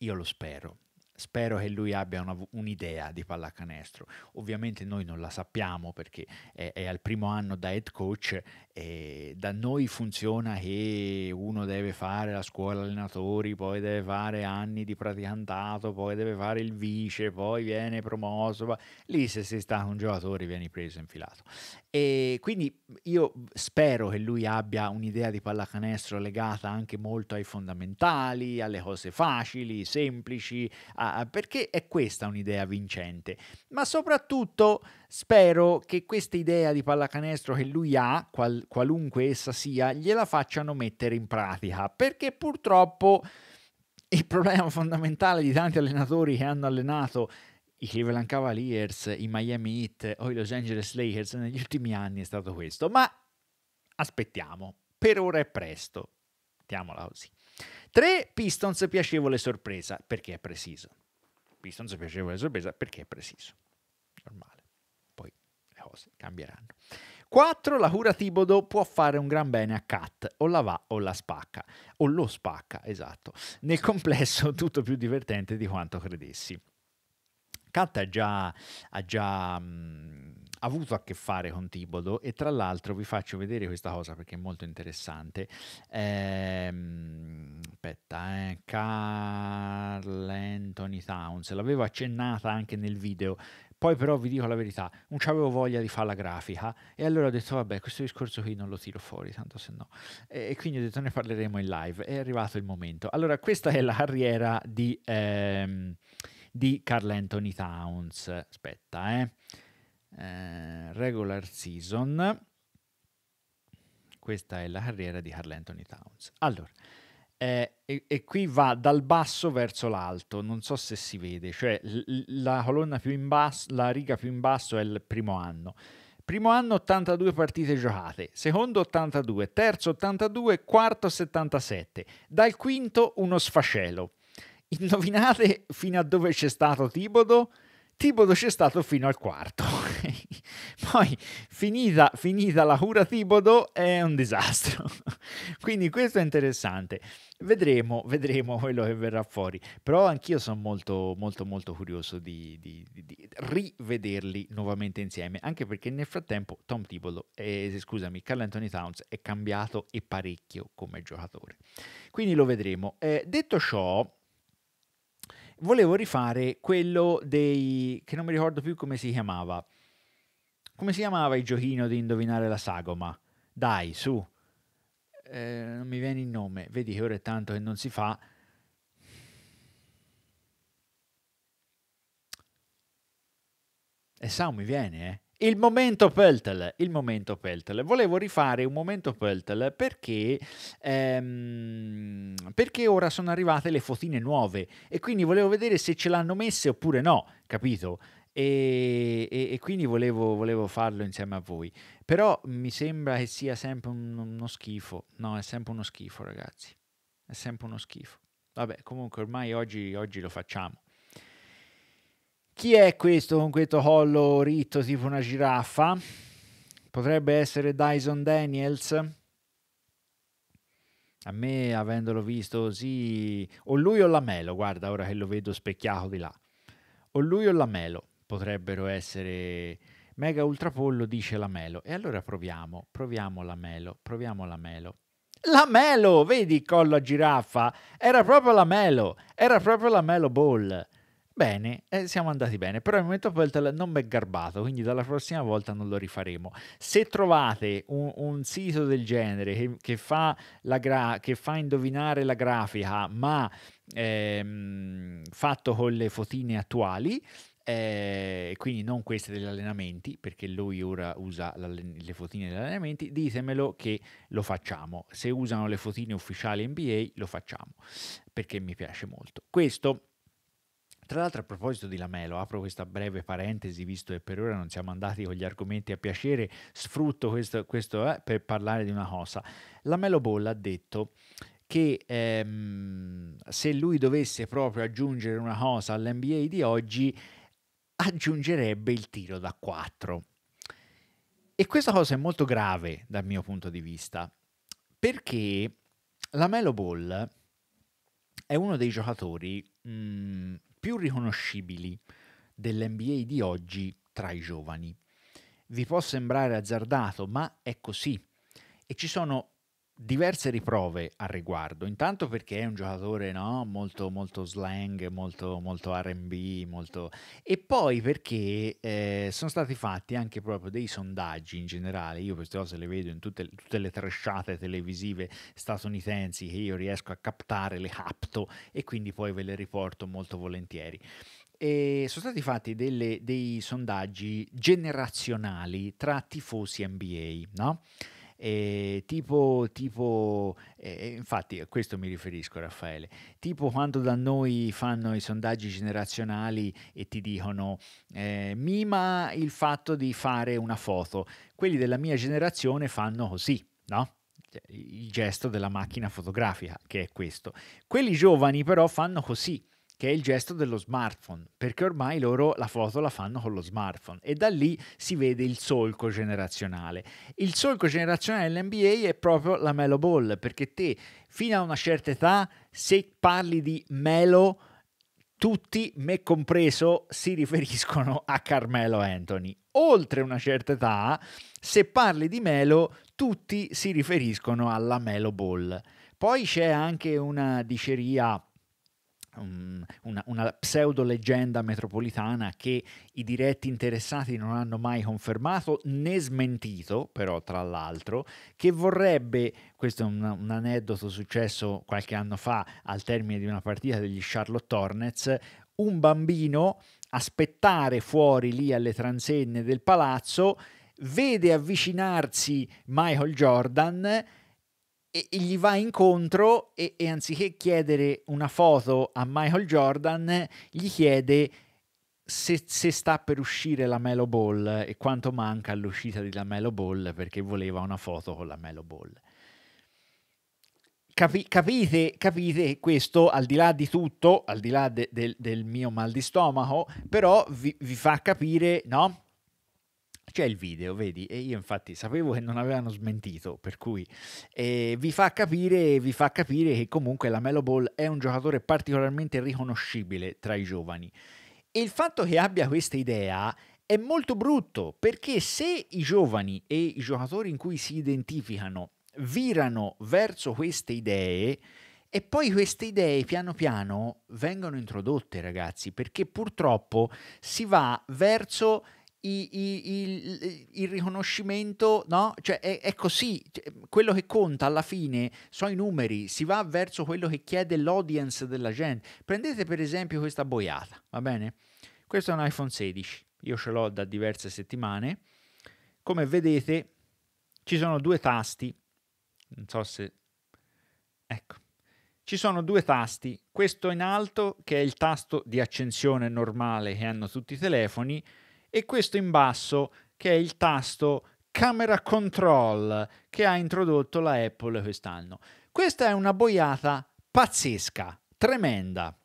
Io lo spero. Spero che lui abbia una, un'idea di pallacanestro. Ovviamente noi non la sappiamo perché è, è al primo anno da head coach eh, da noi funziona che uno deve fare la scuola allenatori, poi deve fare anni di praticantato, poi deve fare il vice, poi viene promosso. Lì se sei stato un giocatore vieni preso e infilato. E quindi io spero che lui abbia un'idea di pallacanestro legata anche molto ai fondamentali, alle cose facili, semplici, a, perché è questa un'idea vincente. Ma soprattutto Spero che questa idea di pallacanestro che lui ha, qual- qualunque essa sia, gliela facciano mettere in pratica, perché purtroppo il problema fondamentale di tanti allenatori che hanno allenato i Cleveland Cavaliers, i Miami Heat o i Los Angeles Lakers negli ultimi anni è stato questo, ma aspettiamo, per ora è presto, mettiamola così. Tre Pistons piacevole sorpresa, perché è preciso. Pistons piacevole sorpresa, perché è preciso. Normale cose cambieranno. 4. La cura Tibodo può fare un gran bene a Kat, o la va o la spacca, o lo spacca, esatto. Nel complesso tutto più divertente di quanto credessi. Kat ha già, ha già mh, avuto a che fare con Tibodo e tra l'altro vi faccio vedere questa cosa perché è molto interessante. Ehm, aspetta, eh, Carl Anthony Towns, l'avevo accennata anche nel video poi però vi dico la verità, non avevo voglia di fare la grafica e allora ho detto vabbè questo discorso qui non lo tiro fuori, tanto se no. E, e quindi ho detto ne parleremo in live, è arrivato il momento. Allora questa è la carriera di, ehm, di Carl Anthony Towns, aspetta eh. eh. regular season, questa è la carriera di Carl Anthony Towns. Allora, eh, e, e, qui va dal basso verso l'alto, non so se si vede, cioè l- la colonna più in basso, la riga più in basso è il primo anno. Primo anno 82 partite giocate, secondo 82, terzo 82, quarto 77, dal quinto uno sfascello. Indovinate fino a dove c'è stato Tibodo? Tibodo c'è stato fino al quarto. Poi, finita, finita, la cura Tibodo, è un disastro. Quindi questo è interessante. Vedremo, vedremo quello che verrà fuori. Però anch'io sono molto, molto, molto curioso di, di, di, di, rivederli nuovamente insieme. Anche perché nel frattempo Tom Tibodo, eh, scusami, Carl Anthony Towns è cambiato e parecchio come giocatore. Quindi lo vedremo. Eh, detto ciò, volevo rifare quello dei... che non mi ricordo più come si chiamava. Come si chiamava il giochino di indovinare la sagoma? Dai, su. Eh, non mi viene il nome. Vedi che ora è tanto che non si fa. E sa, mi viene, eh. Il momento Peltel, il momento Peltel. Volevo rifare un momento Peltel perché, ehm, perché ora sono arrivate le fotine nuove e quindi volevo vedere se ce l'hanno messe oppure no, capito? E, e, e quindi volevo, volevo, farlo insieme a voi. Però mi sembra che sia sempre un, uno schifo. No, è sempre uno schifo, ragazzi. È sempre uno schifo. Vabbè, comunque ormai oggi, oggi lo facciamo. Chi è questo con questo collo ritto tipo una giraffa? Potrebbe essere Dyson Daniels? A me, avendolo visto così, o lui o la Melo, guarda ora che lo vedo specchiato di là. O lui o la Melo potrebbero essere Mega Ultrapollo dice la Melo. E allora proviamo, proviamo la Melo, proviamo la Melo. La Melo, vedi il collo a giraffa? Era proprio la Melo, era proprio la Melo Ball. Bene, eh, siamo andati bene, però il momento Peltel non mi è garbato, quindi dalla prossima volta non lo rifaremo. Se trovate un, un sito del genere che, che, fa gra- che, fa indovinare la grafica, ma ehm, fatto con le fotine attuali, eh, quindi non queste degli allenamenti, perché lui ora usa le fotine degli allenamenti, ditemelo che lo facciamo. Se usano le fotine ufficiali NBA, lo facciamo, perché mi piace molto. Questo tra l'altro a proposito di Lamelo, apro questa breve parentesi visto che per ora non siamo andati con gli argomenti a piacere, sfrutto questo, questo eh, per parlare di una cosa. Lamelo Ball ha detto che ehm, se lui dovesse proprio aggiungere una cosa all'NBA di oggi, aggiungerebbe il tiro da 4. E questa cosa è molto grave dal mio punto di vista, perché la Melo Ball è uno dei giocatori mh, mm, più riconoscibili dell'NBA di oggi tra i giovani. Vi può sembrare azzardato, ma è così. E ci sono diverse riprove al riguardo. Intanto perché è un giocatore no? molto, molto slang, molto, molto RB, molto... e poi perché eh, sono stati fatti anche proprio dei sondaggi in generale. Io queste cose le vedo in tutte, tutte le trasciate televisive statunitensi che io riesco a captare, le capto e quindi poi ve le riporto molto volentieri. E sono stati fatti delle, dei sondaggi generazionali tra tifosi NBA, no? eh, tipo, tipo eh, infatti a questo mi riferisco Raffaele, tipo quando da noi fanno i sondaggi generazionali e ti dicono eh, mima il fatto di fare una foto, quelli della mia generazione fanno così, no? Cioè, il gesto della macchina fotografica, che è questo. Quelli giovani però fanno così che è il gesto dello smartphone, perché ormai loro la foto la fanno con lo smartphone e da lì si vede il solco generazionale. Il solco generazionale dell'NBA è proprio la Melo Ball, perché te fino a una certa età, se parli di Melo, tutti, me compreso, si riferiscono a Carmelo Anthony. Oltre una certa età, se parli di Melo, tutti si riferiscono alla Melo Ball. Poi c'è anche una diceria una, una pseudo leggenda metropolitana che i diretti interessati non hanno mai confermato né smentito, però tra l'altro, che vorrebbe, questo è un, un aneddoto successo qualche anno fa al termine di una partita degli Charlotte Hornets, un bambino aspettare fuori lì alle transenne del palazzo, vede avvicinarsi Michael Jordan, e, e gli va incontro e, e anziché chiedere una foto a Michael Jordan, gli chiede se, se, sta per uscire la Melo Ball e quanto manca all'uscita della la Melo Ball perché voleva una foto con la Melo Ball. Capi, capite, capite che questo, al di là di tutto, al di là de, de, del mio mal di stomaco, però vi, vi fa capire, no? C'è il video, vedi? E io infatti sapevo che non avevano smentito, per cui eh, vi, fa capire, vi, fa capire, che comunque la Melo Ball è un giocatore particolarmente riconoscibile tra i giovani. E il fatto che abbia questa idea è molto brutto, perché se i giovani e i giocatori in cui si identificano virano verso queste idee, e poi queste idee piano piano vengono introdotte, ragazzi, perché purtroppo si va verso il, il, riconoscimento, no? Cioè è, è, così, cioè, quello che conta alla fine sono i numeri, si va verso quello che chiede l'audience della gente. Prendete per esempio questa boiata, va bene? Questo è un iPhone 16, io ce l'ho da diverse settimane. Come vedete ci sono due tasti, non so se... Ecco, ci sono due tasti, questo in alto che è il tasto di accensione normale che hanno tutti i telefoni, e questo in basso che è il tasto Camera Control che ha introdotto la Apple quest'anno. Questa è una boiata pazzesca, tremenda.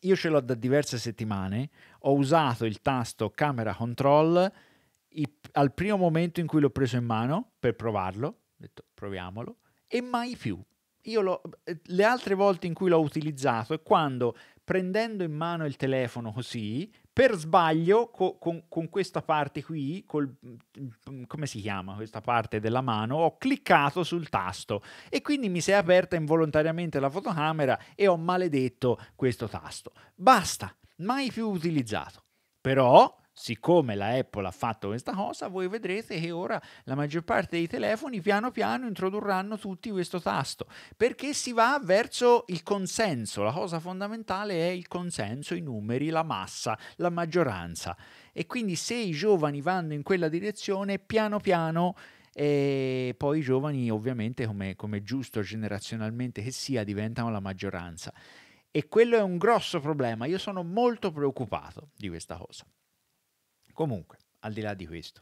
Io ce l'ho da diverse settimane, ho usato il tasto Camera Control i, al primo momento in cui l'ho preso in mano per provarlo, ho detto proviamolo, e mai più. Io le altre volte in cui l'ho utilizzato è quando prendendo in mano il telefono così per sbaglio co- con, con, questa parte qui, col, mm, mm, come si chiama questa parte della mano, ho cliccato sul tasto e quindi mi si è aperta involontariamente la fotocamera e ho maledetto questo tasto. Basta, mai più utilizzato. Però Siccome la Apple ha fatto questa cosa, voi vedrete che ora la maggior parte dei telefoni piano piano introdurranno tutti questo tasto, perché si va verso il consenso, la cosa fondamentale è il consenso, i numeri, la massa, la maggioranza. E quindi se i giovani vanno in quella direzione, piano piano e poi i giovani ovviamente come, come, giusto generazionalmente che sia diventano la maggioranza e quello è un grosso problema, io sono molto preoccupato di questa cosa. Comunque, al di là di questo,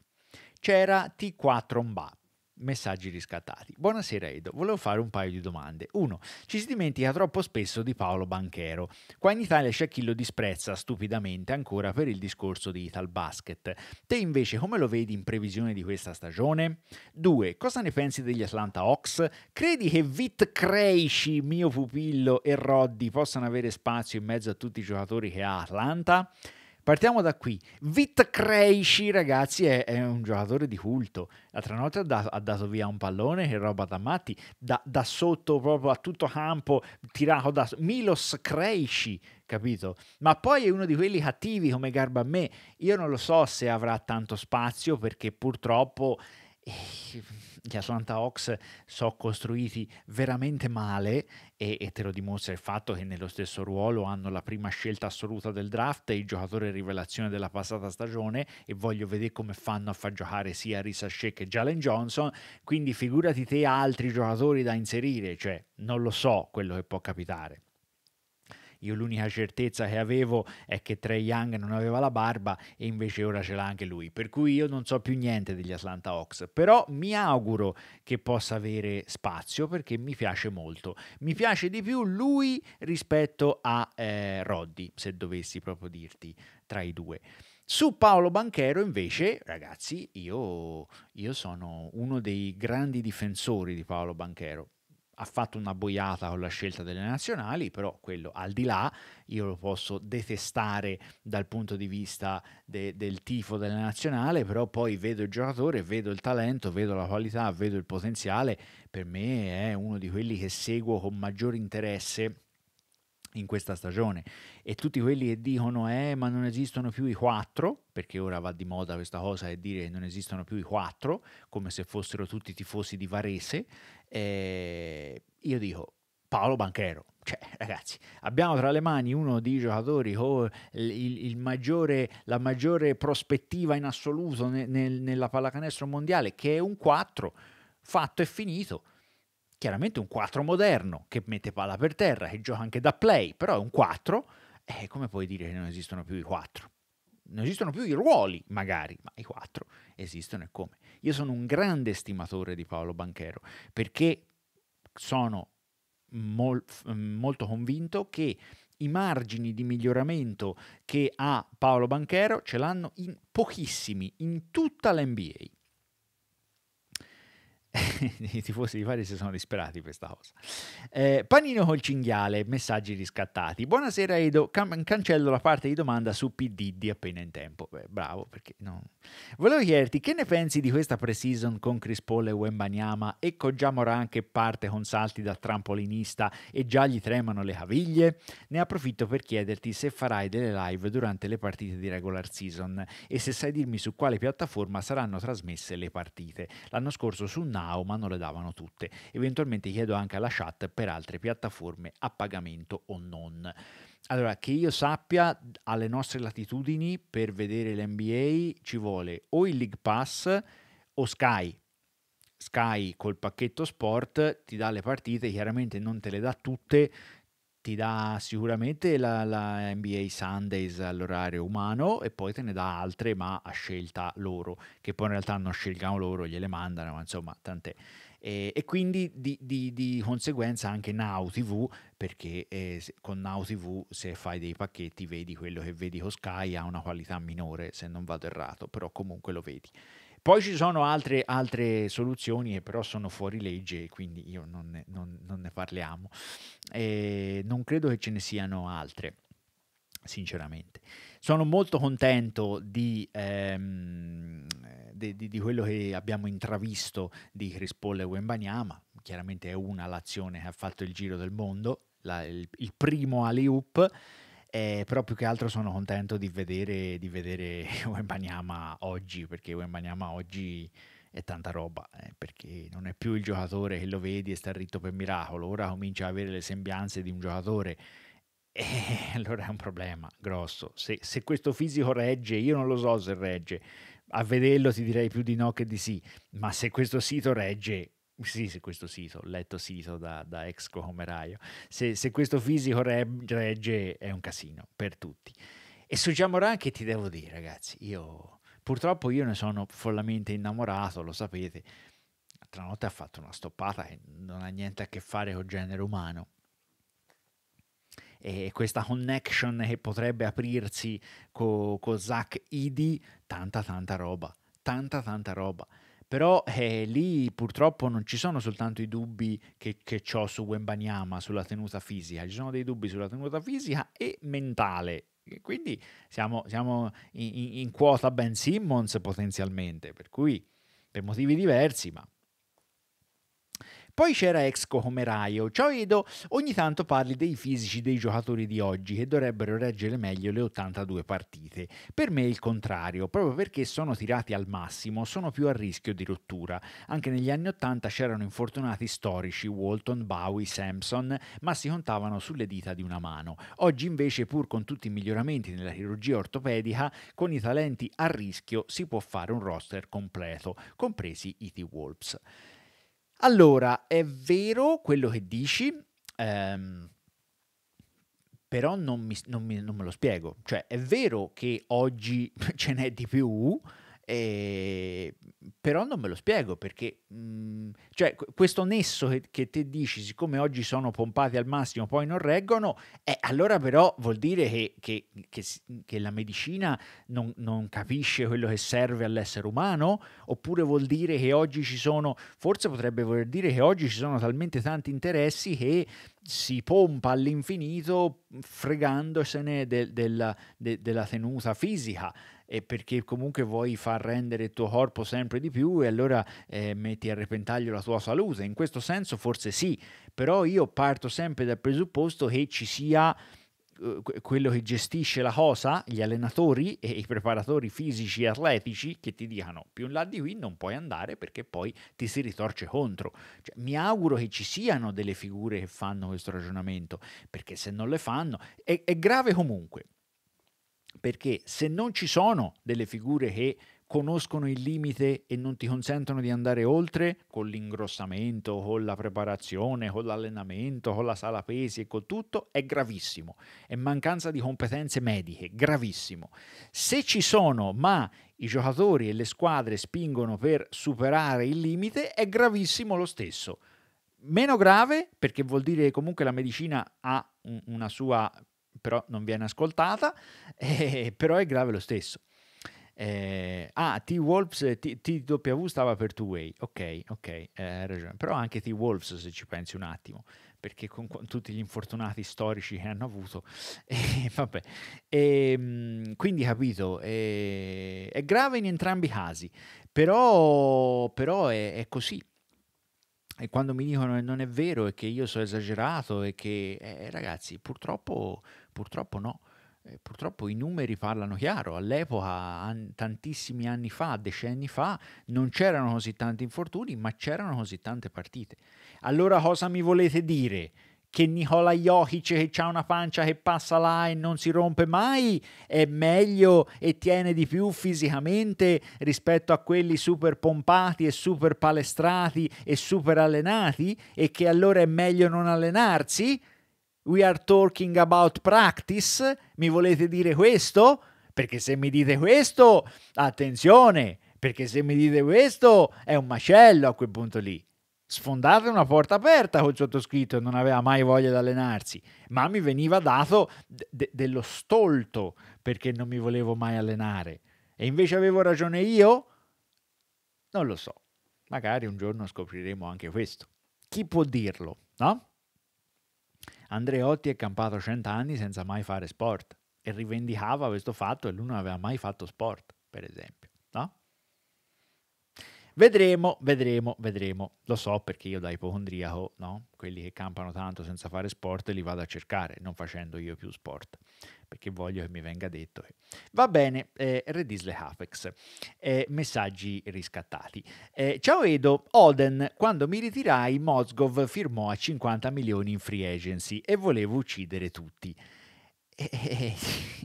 c'era T4 Mba. Messaggi riscattati. Buonasera Edo, volevo fare un paio di domande. Uno, Ci si dimentica troppo spesso di Paolo Banchero. Qua in Italia c'è chi lo disprezza stupidamente ancora per il discorso di Ital Basket. Te invece come lo vedi in previsione di questa stagione? Due, Cosa ne pensi degli Atlanta Hawks? Credi che Vit Cresci, mio pupillo e Roddy possano avere spazio in mezzo a tutti i giocatori che ha Atlanta? Partiamo da qui. Vit Cresci, ragazzi, è, è, un giocatore di culto. L'altra notte ha dato, ha dato, via un pallone che roba da matti, da, da sotto proprio a tutto campo, tirato da Milos Cresci, capito? Ma poi è uno di quelli cattivi come Garba a me. Io non lo so se avrà tanto spazio perché purtroppo gli Atlanta Hawks sono costruiti veramente male e, e, te lo dimostra il fatto che nello stesso ruolo hanno la prima scelta assoluta del draft e il giocatore rivelazione della passata stagione e voglio vedere come fanno a far giocare sia Risa Shea che Jalen Johnson quindi figurati te altri giocatori da inserire cioè non lo so quello che può capitare io l'unica certezza che avevo è che Trae Young non aveva la barba e invece ora ce l'ha anche lui. Per cui io non so più niente degli Atlanta Hawks, però mi auguro che possa avere spazio perché mi piace molto. Mi piace di più lui rispetto a eh, Roddy, se dovessi proprio dirti tra i due. Su Paolo Banchero invece, ragazzi, io, io sono uno dei grandi difensori di Paolo Banchero ha fatto una boiata con la scelta delle nazionali, però quello al di là io lo posso detestare dal punto di vista de- del tifo della nazionale, però poi vedo il giocatore, vedo il talento, vedo la qualità, vedo il potenziale, per me è uno di quelli che seguo con maggior interesse in questa stagione e tutti quelli che dicono eh ma non esistono più i quattro perché ora va di moda questa cosa e dire che non esistono più i quattro come se fossero tutti tifosi di Varese eh, io dico Paolo Banchero. Cioè, ragazzi, abbiamo tra le mani uno dei giocatori con oh, il, il maggiore, la maggiore prospettiva in assoluto nel, nel, nella pallacanestro mondiale, che è un 4, fatto e finito. Chiaramente un 4 moderno, che mette palla per terra, che gioca anche da play, però è un 4. E eh, come puoi dire che non esistono più i 4? Non esistono più i ruoli, magari, ma i 4 esistono e come? Io sono un grande stimatore di Paolo Banchero perché sono mol, molto convinto che i margini di miglioramento che ha Paolo Banchero ce l'hanno in pochissimi in tutta l'NBA. i tifosi di Bari si sono disperati questa cosa. Eh, panino col cinghiale, messaggi riscattati. Buonasera Edo, Can- cancello la parte di domanda su PDD appena in tempo. Beh, bravo, perché no. Volevo chiederti che ne pensi di questa pre-season con Crispolle e Wembanyama e con Jamoran che parte con salti da trampolinista e già gli tremano le caviglie? Ne approfitto per chiederti se farai delle live durante le partite di regular season e se sai dirmi su quale piattaforma saranno trasmesse le partite. L'anno scorso su Now, ma non le davano tutte. Eventualmente chiedo anche alla chat per altre piattaforme a pagamento o non. Allora, che io sappia, alle nostre latitudini per vedere l'NBA ci vuole o il League Pass o Sky. Sky col pacchetto sport ti dà le partite, chiaramente non te le dà tutte, ti dà sicuramente la, la, NBA Sundays all'orario umano e poi te ne dà altre ma a scelta loro, che poi in realtà non scelgono loro, gliele mandano, ma insomma tant'è. E, e quindi di, di, di, conseguenza anche Now TV, perché eh, con Now TV se fai dei pacchetti vedi quello che vedi con Sky ha una qualità minore, se non vado errato, però comunque lo vedi. Poi ci sono altre, altre soluzioni che eh, però sono fuori legge, e quindi io non ne, non, non ne parliamo. E eh, non credo che ce ne siano altre, sinceramente. Sono molto contento di, ehm, di, di, di quello che abbiamo intravisto di Crispoll e Wembanyama, chiaramente è una l'azione che ha fatto il giro del mondo, la, il, il primo Ali Hoop eh, però più che altro sono contento di vedere, di vedere Wembanyama oggi, perché Wembanyama oggi è tanta roba, eh, perché non è più il giocatore che lo vedi e sta ritto per miracolo, ora comincia ad avere le sembianze di un giocatore e eh, allora è un problema grosso. Se, se, questo fisico regge, io non lo so se regge, a vederlo ti direi più di no che di sì, ma se questo sito regge, sì, se questo sito, letto sito da, da ex comeraio, se, se, questo fisico regge è un casino per tutti. E su Jamoran che ti devo dire ragazzi, io purtroppo io ne sono follamente innamorato, lo sapete, l'altra notte ha fatto una stoppata che non ha niente a che fare con genere umano. E questa connection che potrebbe aprirsi con co Zach Idi, tanta tanta roba, tanta tanta roba però eh, lì purtroppo non ci sono soltanto i dubbi che, che ho su Wembanyama, sulla tenuta fisica, ci sono dei dubbi sulla tenuta fisica e mentale. E quindi siamo, siamo in, in, in, quota Ben Simmons potenzialmente, per cui per motivi diversi, ma poi c'era Exco come Raio, oh, Cioedo ogni tanto parli dei fisici dei giocatori di oggi che dovrebbero reggere meglio le 82 partite. Per me è il contrario, proprio perché sono tirati al massimo, sono più a rischio di rottura. Anche negli anni 80 c'erano infortunati storici, Walton, Bowie, Sampson, ma si contavano sulle dita di una mano. Oggi invece pur con tutti i miglioramenti nella chirurgia ortopedica, con i talenti a rischio si può fare un roster completo, compresi i T-Wolves. Allora, è vero quello che dici, ehm, però non, mi, non, mi, non, me lo spiego. Cioè, è vero che oggi ce n'è di più, eh, però non me lo spiego perché mh, mm, cioè questo nesso che, che te dici, siccome oggi sono pompati al massimo, poi non reggono, eh, allora però vuol dire che, che, che la medicina non, non, capisce quello che serve all'essere umano, oppure vuol dire che oggi ci sono, forse potrebbe voler dire che oggi ci sono talmente tanti interessi che si pompa all'infinito fregandosene de, de, de, della tenuta fisica e perché comunque vuoi far rendere il tuo corpo sempre di più e allora eh, metti a repentaglio la tua salute. In questo senso forse sì, però io parto sempre dal presupposto che ci sia eh, quello che gestisce la cosa, gli allenatori e i preparatori fisici e atletici che ti dicano più in là di qui non puoi andare perché poi ti si ritorce contro. Cioè, mi auguro che ci siano delle figure che fanno questo ragionamento perché se non le fanno è, è grave comunque perché se non ci sono delle figure che conoscono il limite e non ti consentono di andare oltre con l'ingrossamento, con la preparazione, con l'allenamento, con la sala pesi e con tutto, è gravissimo. È mancanza di competenze mediche, gravissimo. Se ci sono, ma i giocatori e le squadre spingono per superare il limite, è gravissimo lo stesso. Meno grave perché vuol dire che comunque la medicina ha una sua però non viene ascoltata, eh, però è grave lo stesso. Eh, ah, T-Wolves, TW stava per Two Way, ok, ok, eh, hai ragione, però anche T-Wolves se ci pensi un attimo, perché con, con, tutti gli infortunati storici che hanno avuto, eh, vabbè, e, ehm, quindi capito, eh, è grave in entrambi i casi, però, però è, è così, e quando mi dicono che eh, non è vero e che io sono esagerato e che eh, ragazzi purtroppo Purtroppo no. Eh, purtroppo i numeri parlano chiaro, all'epoca, an- tantissimi anni fa, decenni fa, non c'erano così tanti infortuni, ma c'erano così tante partite. Allora cosa mi volete dire? Che Nicola Jokic che ha una pancia che passa là e non si rompe mai è meglio e tiene di più fisicamente rispetto a quelli super pompati e super palestrati e super allenati e che allora è meglio non allenarsi? We are talking about practice? Mi volete dire questo? Perché se mi dite questo, attenzione, perché se mi dite questo è un macello a quel punto lì. Sfondate una porta aperta col sottoscritto, non aveva mai voglia di allenarsi, ma mi veniva dato de dello stolto perché non mi volevo mai allenare. E invece avevo ragione io? Non lo so. Magari un giorno scopriremo anche questo. Chi può dirlo, no? Andreotti è campato cent'anni senza mai fare sport e rivendicava questo fatto e lui non aveva mai fatto sport, per esempio. Vedremo, vedremo, vedremo. Lo so perché io da ipocondriaco, no? Quelli che campano tanto senza fare sport li vado a cercare, non facendo io più sport, perché voglio che mi venga detto. Va bene, eh, Redisle Hafex, eh, messaggi riscattati. Eh, ciao Edo, Oden, quando mi ritirai Mozgov firmò a 50 milioni in free agency e volevo uccidere tutti. E, e,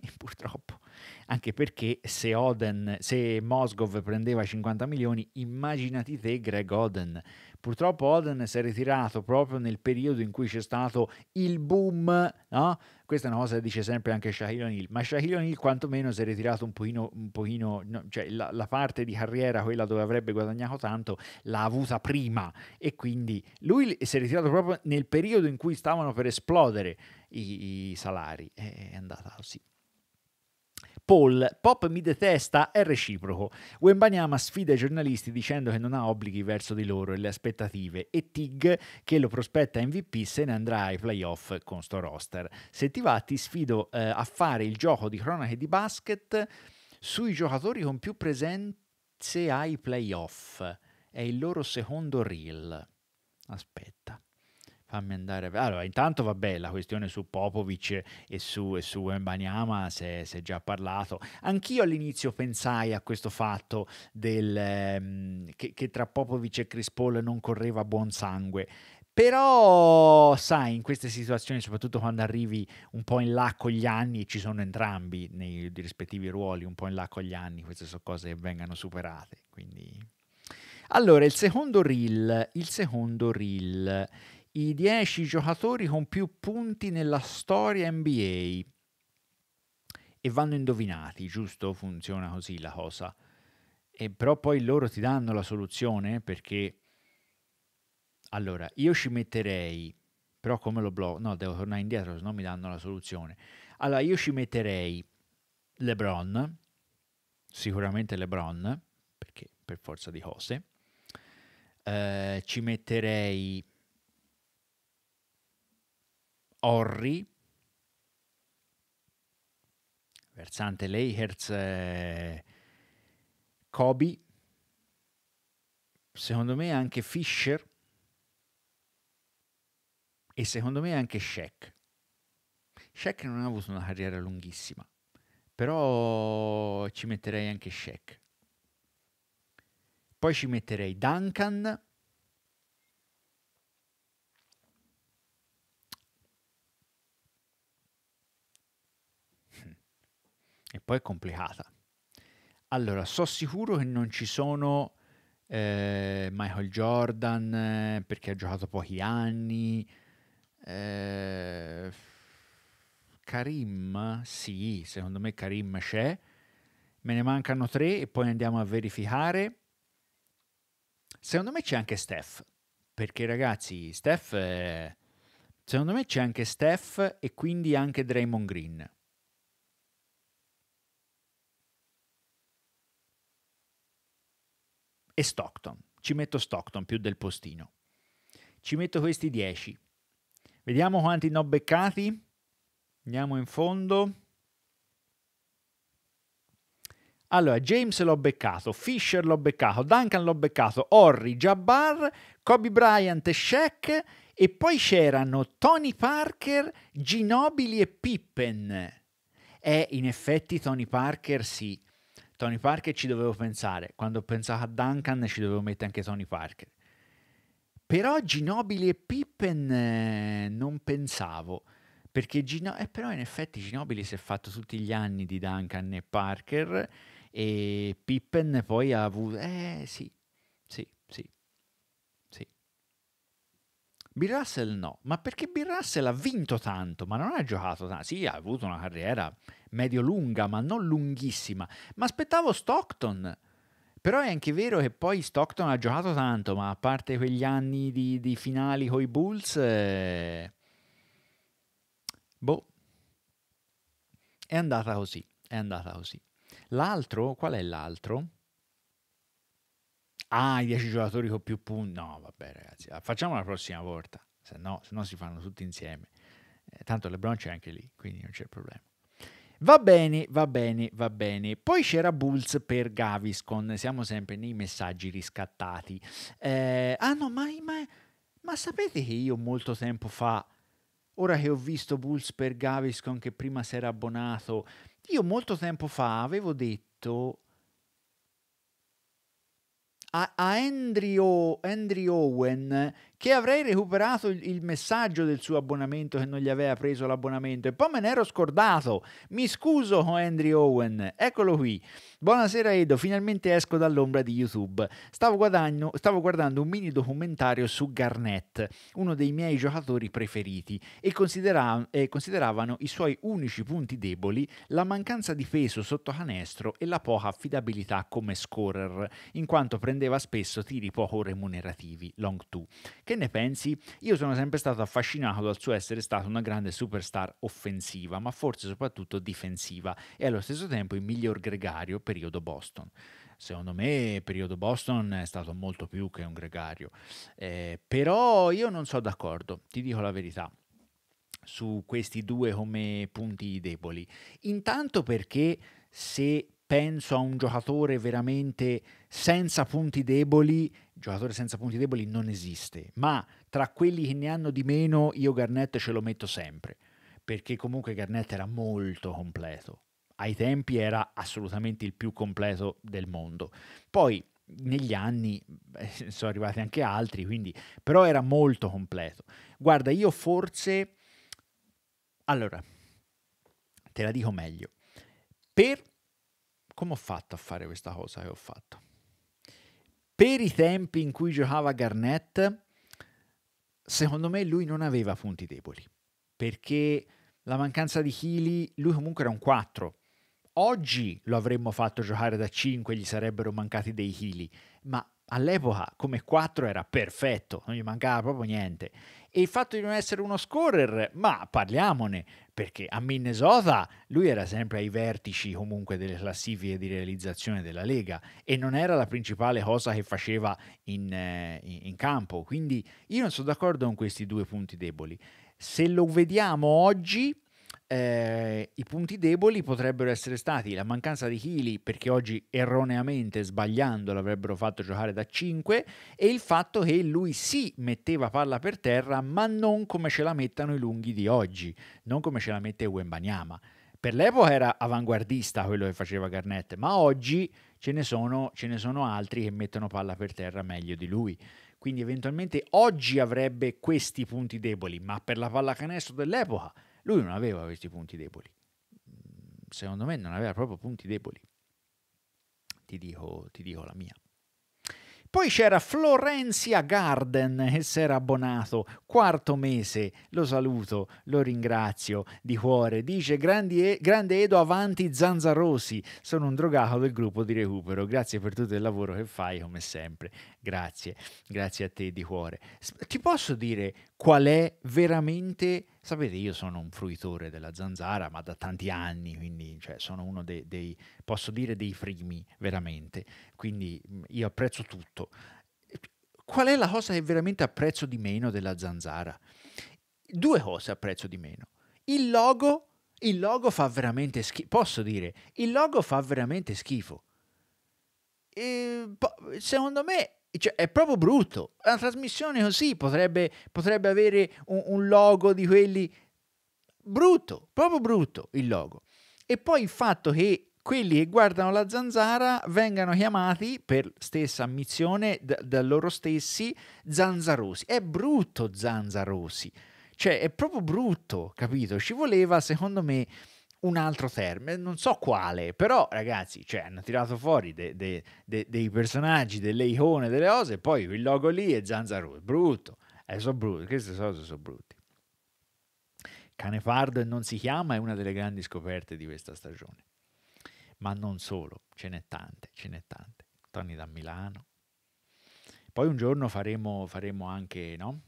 e, purtroppo anche perché se, Oden, se Mosgov prendeva 50 milioni, immaginati te Greg Oden. Purtroppo Oden si è ritirato proprio nel periodo in cui c'è stato il boom, no? Questa è una cosa che dice sempre anche Shaquille O'Neal, ma Shaquille O'Neal quantomeno si è ritirato un pochino, un pochino no, cioè la, la, parte di carriera, quella dove avrebbe guadagnato tanto, l'ha avuta prima e quindi lui si è ritirato proprio nel periodo in cui stavano per esplodere i, i salari, è andata così. Paul, Pop mi detesta, è reciproco. Wembanyama sfida i giornalisti dicendo che non ha obblighi verso di loro e le aspettative e Tig, che lo prospetta MVP, se ne andrà ai playoff con sto roster. Se ti va ti sfido eh, a fare il gioco di cronache di basket sui giocatori con più presenze ai playoff. È il loro secondo reel. Aspetta fammi andare. Allora, intanto vabbè, la questione su Popovic e su, e su Mbanyama si è già parlato. Anch'io all'inizio pensai a questo fatto del, ehm, che, che, tra Popovic e Chris Paul non correva buon sangue. Però, sai, in queste situazioni, soprattutto quando arrivi un po' in là con gli anni, ci sono entrambi nei rispettivi ruoli, un po' in là con gli anni, queste sono cose che vengano superate. Quindi... Allora, il secondo reel, il secondo reel i 10 giocatori con più punti nella storia NBA e vanno indovinati, giusto? Funziona così la cosa. E però poi loro ti danno la soluzione perché allora io ci metterei però come lo blocco? No, devo tornare indietro, se no mi danno la soluzione. Allora io ci metterei LeBron, sicuramente LeBron, perché per forza di cose. Eh, ci metterei Orri, versante Lakers, eh, Kobe, secondo me anche Fischer e secondo me anche Shaq. Shaq non ha avuto una carriera lunghissima, però ci metterei anche Shaq. Poi ci metterei Duncan e poi è complicata. Allora, so sicuro che non ci sono eh, Michael Jordan eh, perché ha giocato pochi anni. Eh, Karim, sì, secondo me Karim c'è. Me ne mancano tre e poi andiamo a verificare. Secondo me c'è anche Steph, perché ragazzi, Steph... È... Secondo me c'è anche Steph e quindi anche Draymond Green. e Stockton. Ci metto Stockton più del postino. Ci metto questi 10. Vediamo quanti ne ho beccati. Andiamo in fondo. Allora, James l'ho beccato, Fisher l'ho beccato, Duncan l'ho beccato, Horry, Jabbar, Kobe Bryant e Shaq e poi c'erano Tony Parker, Ginobili e Pippen. E eh, in effetti Tony Parker sì, Tony Parker ci dovevo pensare, quando ho pensato a Duncan ci dovevo mettere anche Tony Parker. Però Ginobili e Pippen eh, non pensavo, perché Gino- eh, però in effetti Ginobili si è fatto tutti gli anni di Duncan e Parker e Pippen poi ha avuto... Eh sì, Bill Russell no, ma perché Bill Russell ha vinto tanto, ma non ha giocato tanto. Sì, ha avuto una carriera medio-lunga, ma non lunghissima. Ma aspettavo Stockton. Però è anche vero che poi Stockton ha giocato tanto, ma a parte quegli anni di, di finali con i Bulls... Eh... Boh. È andata così, è andata così. L'altro, qual è l'altro? ah, i 10 giocatori con più punti. No, vabbè, ragazzi, ah, facciamo la prossima volta. Se no, se no si fanno tutti insieme. Eh, tanto LeBron c'è anche lì, quindi non c'è problema. Va bene, va bene, va bene. Poi c'era Bulls per Gaviscon, siamo sempre nei messaggi riscattati. Eh, ah no, ma, ma, ma, sapete che io molto tempo fa, ora che ho visto Bulls per Gaviscon che prima si era abbonato, io molto tempo fa avevo detto a, a Andrew, Andrew Owen che avrei recuperato il messaggio del suo abbonamento che non gli aveva preso l'abbonamento e poi me ne ero scordato. Mi scuso con Henry Owen, eccolo qui. Buonasera Edo, finalmente esco dall'ombra di YouTube. Stavo, guadagno, stavo guardando un mini documentario su Garnett, uno dei miei giocatori preferiti, e considera- eh, consideravano i suoi unici punti deboli la mancanza di peso sotto canestro e la poca affidabilità come scorer, in quanto prendeva spesso tiri poco remunerativi, long two che ne pensi? Io sono sempre stato affascinato dal suo essere stato una grande superstar offensiva, ma forse soprattutto difensiva, e allo stesso tempo il miglior gregario periodo Boston secondo me periodo Boston è stato molto più che un gregario eh, però io non sono d'accordo ti dico la verità su questi due come punti deboli intanto perché se penso a un giocatore veramente senza punti deboli, giocatore senza punti deboli non esiste, ma tra quelli che ne hanno di meno io Garnett ce lo metto sempre, perché comunque Garnett era molto completo, ai tempi era assolutamente il più completo del mondo. Poi negli anni eh, sono arrivati anche altri, quindi però era molto completo. Guarda, io forse allora te la dico meglio. Per come ho fatto a fare questa cosa che ho fatto? Per i tempi in cui giocava Garnett, secondo me lui non aveva punti deboli, perché la mancanza di Healy, lui comunque era un 4. Oggi lo avremmo fatto giocare da 5, gli sarebbero mancati dei Healy, ma all'epoca come 4 era perfetto, non gli mancava proprio niente e il fatto di non essere uno scorer, ma parliamone, perché a Minnesota lui era sempre ai vertici comunque delle classifiche di realizzazione della Lega e non era la principale cosa che faceva in, eh, in campo, quindi io non sono d'accordo con questi due punti deboli. Se lo vediamo oggi, eh, I punti deboli potrebbero essere stati la mancanza di chili, perché oggi erroneamente sbagliando l'avrebbero fatto giocare da 5, e il fatto che lui si sì, metteva palla per terra, ma non come ce la mettono i lunghi di oggi, non come ce la mette Wembanyama. Per l'epoca era avanguardista quello che faceva Garnett, ma oggi ce ne sono, ce ne sono altri che mettono palla per terra meglio di lui quindi eventualmente oggi avrebbe questi punti deboli, ma per la pallacanestro dell'epoca lui non aveva questi punti deboli. Mm, secondo me non aveva proprio punti deboli. Ti dico, ti dico la mia. Poi c'era Florencia Garden che si era abbonato, quarto mese, lo saluto, lo ringrazio di cuore. Dice e- grande Edo avanti Zanzarosi, sono un drogato del gruppo di recupero, grazie per tutto il lavoro che fai come sempre. Grazie, grazie a te di cuore. Ti posso dire qual è veramente... Sapete, io sono un fruitore della zanzara, ma da tanti anni, quindi cioè, sono uno dei, dei, posso dire, dei primi, veramente. Quindi mm, io apprezzo tutto. Qual è la cosa che veramente apprezzo di meno della zanzara? Due cose apprezzo di meno. Il logo, il logo fa veramente schifo. Posso dire, il logo fa veramente schifo. E, secondo me cioè, è proprio brutto. Una trasmissione così potrebbe, potrebbe avere un, un logo di quelli brutto, proprio brutto il logo. E poi il fatto che quelli che guardano la zanzara vengano chiamati, per stessa ammissione, da, da, loro stessi zanzarosi. È brutto zanzarosi, cioè è proprio brutto, capito? Ci voleva, secondo me, un altro termine, non so quale, però ragazzi, cioè, hanno tirato fuori de, de, de, dei personaggi, delle icone, delle cose, poi il logo lì è Zanzaru, è brutto, eh, sono brutti, queste cose sono brutte. Canefardo e non si chiama è una delle grandi scoperte di questa stagione, ma non solo, ce n'è tante, ce n'è tante. Tony da Milano. Poi un giorno faremo, faremo anche, no?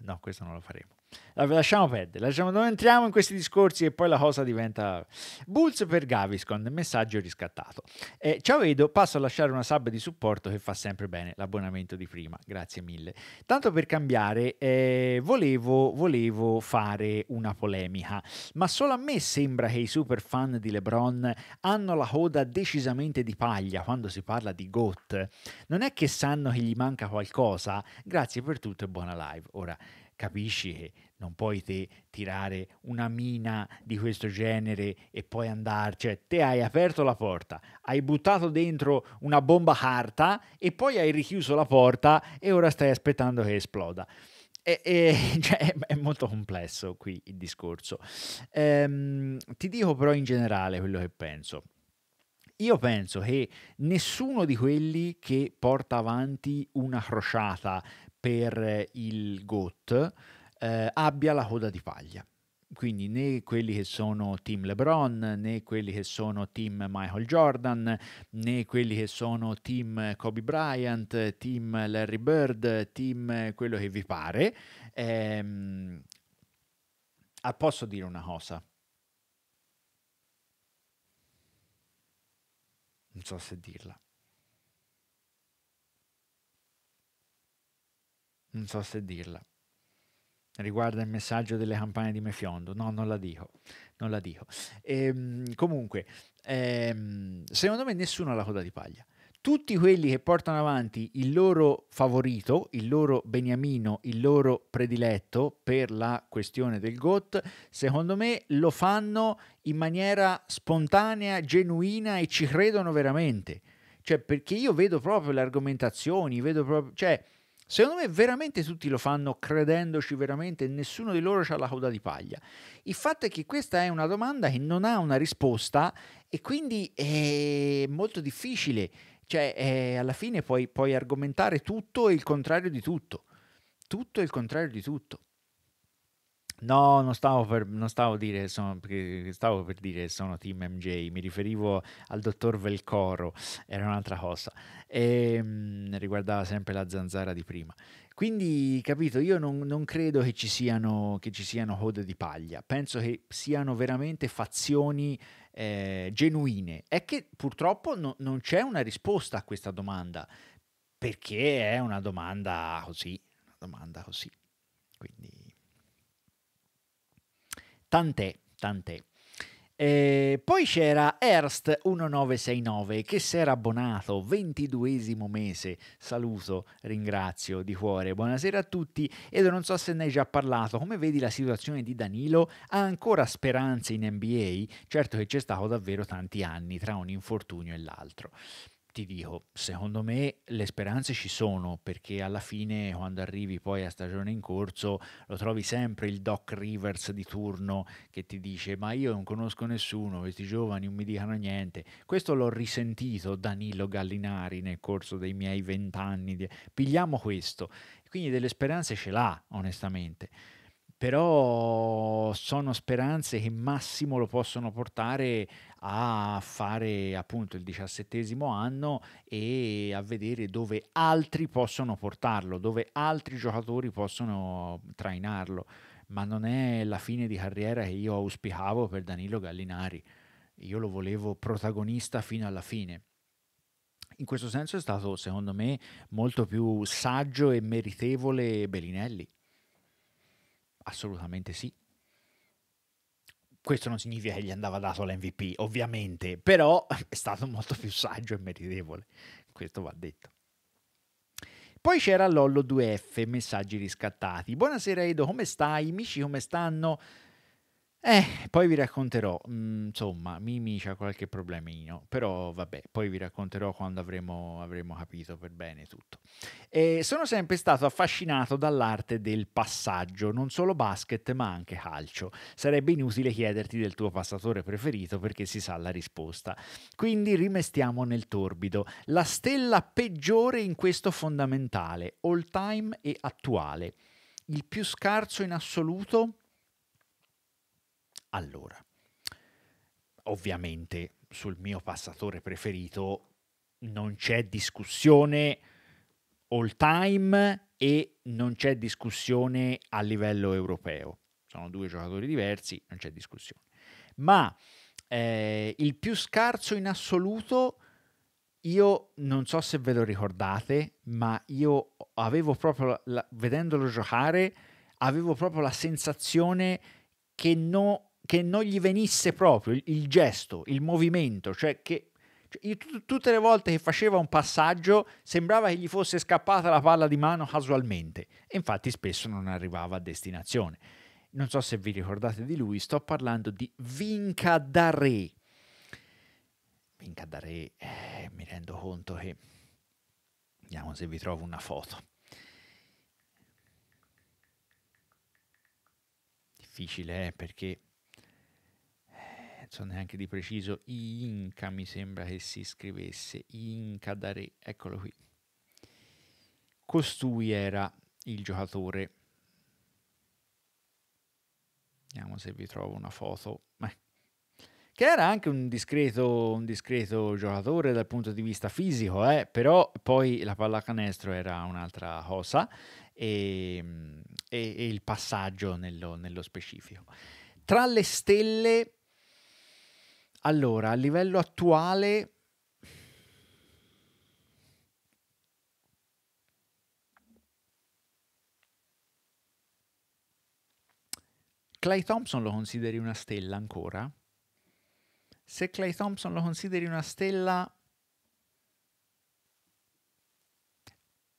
No, questo non lo faremo Lasciamo perdere, lasciamo, non entriamo in questi discorsi e poi la cosa diventa... Bulls per Gaviscon, messaggio riscattato. Eh, ciao Edo, passo a lasciare una sub di supporto che fa sempre bene, l'abbonamento di prima, grazie mille. Tanto per cambiare, eh, volevo, volevo fare una polemica, ma solo a me sembra che i super fan di LeBron hanno la coda decisamente di paglia quando si parla di GOAT. Non è che sanno che gli manca qualcosa? Grazie per tutto e buona live. Ora, capisci che non puoi te tirare una mina di questo genere e poi andare, cioè te hai aperto la porta, hai buttato dentro una bomba carta e poi hai richiuso la porta e ora stai aspettando che esploda. E, e, cioè, è molto complesso qui il discorso. Ehm, ti dico però in generale quello che penso. Io penso che nessuno di quelli che porta avanti una crociata per il GOAT eh, abbia la coda di paglia. Quindi né quelli che sono team LeBron, né quelli che sono team Michael Jordan, né quelli che sono team Kobe Bryant, team Larry Bird, team quello che vi pare. Eh, posso dire una cosa? Non so se dirla. non so se dirla. Riguarda il messaggio delle campane di Mefiondo, no, non la dico, non la dico. E, ehm, comunque, ehm, secondo me nessuno ha la coda di paglia. Tutti quelli che portano avanti il loro favorito, il loro beniamino, il loro prediletto per la questione del GOT, secondo me lo fanno in maniera spontanea, genuina e ci credono veramente. Cioè, perché io vedo proprio le argomentazioni, vedo proprio... Cioè, Secondo me veramente tutti lo fanno credendoci veramente, nessuno di loro ha la coda di paglia. Il fatto è che questa è una domanda che non ha una risposta e quindi è molto difficile, cioè eh, alla fine puoi, puoi argomentare tutto e il contrario di tutto, tutto e il contrario di tutto. No, non stavo per, non stavo dire, sono, stavo per dire sono team MJ, mi riferivo al dottor Velcoro, era un'altra cosa, e, ehm, mh, riguardava sempre la zanzara di prima. Quindi, capito, io non, non credo che ci, siano, che ci siano code di paglia, penso che siano veramente fazioni eh, genuine. È che purtroppo no, non c'è una risposta a questa domanda, perché è una domanda così, una domanda così. Quindi... Tant'è, tant'è. E eh, poi c'era Erst1969 che si era abbonato, 22 mese, saluto, ringrazio di cuore, buonasera a tutti e non so se ne hai già parlato, come vedi la situazione di Danilo ha ancora speranze in NBA? Certo che c'è stato davvero tanti anni tra un infortunio e l'altro ti dico, secondo me le speranze ci sono perché alla fine quando arrivi poi a stagione in corso lo trovi sempre il Doc Rivers di turno che ti dice ma io non conosco nessuno, questi giovani non mi dicono niente. Questo l'ho risentito Danilo Gallinari nel corso dei miei vent'anni. Pigliamo questo. Quindi delle speranze ce l'ha onestamente però sono speranze che massimo lo possono portare a fare appunto il diciassettesimo anno e a vedere dove altri possono portarlo, dove altri giocatori possono trainarlo. Ma non è la fine di carriera che io auspicavo per Danilo Gallinari. Io lo volevo protagonista fino alla fine. In questo senso è stato, secondo me, molto più saggio e meritevole Belinelli. Assolutamente sì questo non significa che gli andava dato l'MVP, ovviamente, però è stato molto più saggio e meritevole, questo va detto. Poi c'era Lollo 2F, messaggi riscattati. Buonasera Edo, come stai? Mici, come stanno? Eh, poi vi racconterò, mm, insomma, Mimi c'ha qualche problemino, però vabbè, poi vi racconterò quando avremo, avremo capito per bene tutto. E sono sempre stato affascinato dall'arte del passaggio, non solo basket ma anche calcio. Sarebbe inutile chiederti del tuo passatore preferito perché si sa la risposta. Quindi rimestiamo nel torbido. La stella peggiore in questo fondamentale, all time e attuale. Il più scarso in assoluto? Allora, ovviamente sul mio passatore preferito non c'è discussione all time e non c'è discussione a livello europeo. Sono due giocatori diversi, non c'è discussione. Ma eh, il più scarso in assoluto, io non so se ve lo ricordate, ma io avevo proprio, la, vedendolo giocare, avevo proprio la sensazione che non che non gli venisse proprio il, il gesto, il movimento, cioè che cioè, tutte le volte che faceva un passaggio sembrava che gli fosse scappata la palla di mano casualmente e infatti spesso non arrivava a destinazione. Non so se vi ricordate di lui, sto parlando di Vinca da Re. Vinca Daré, eh, mi rendo conto che... Vediamo se vi trovo una foto. Difficile, eh, perché non so neanche di preciso, Inca mi sembra che si scrivesse, Inca da re, eccolo qui. Costui era il giocatore. Vediamo se vi trovo una foto. Beh. Che era anche un discreto, un discreto, giocatore dal punto di vista fisico, eh? però poi la pallacanestro era un'altra cosa e, ehm, e, e il passaggio nello, nello specifico tra le stelle allora, a livello attuale... Clay Thompson lo consideri una stella ancora? Se Clay Thompson lo consideri una stella...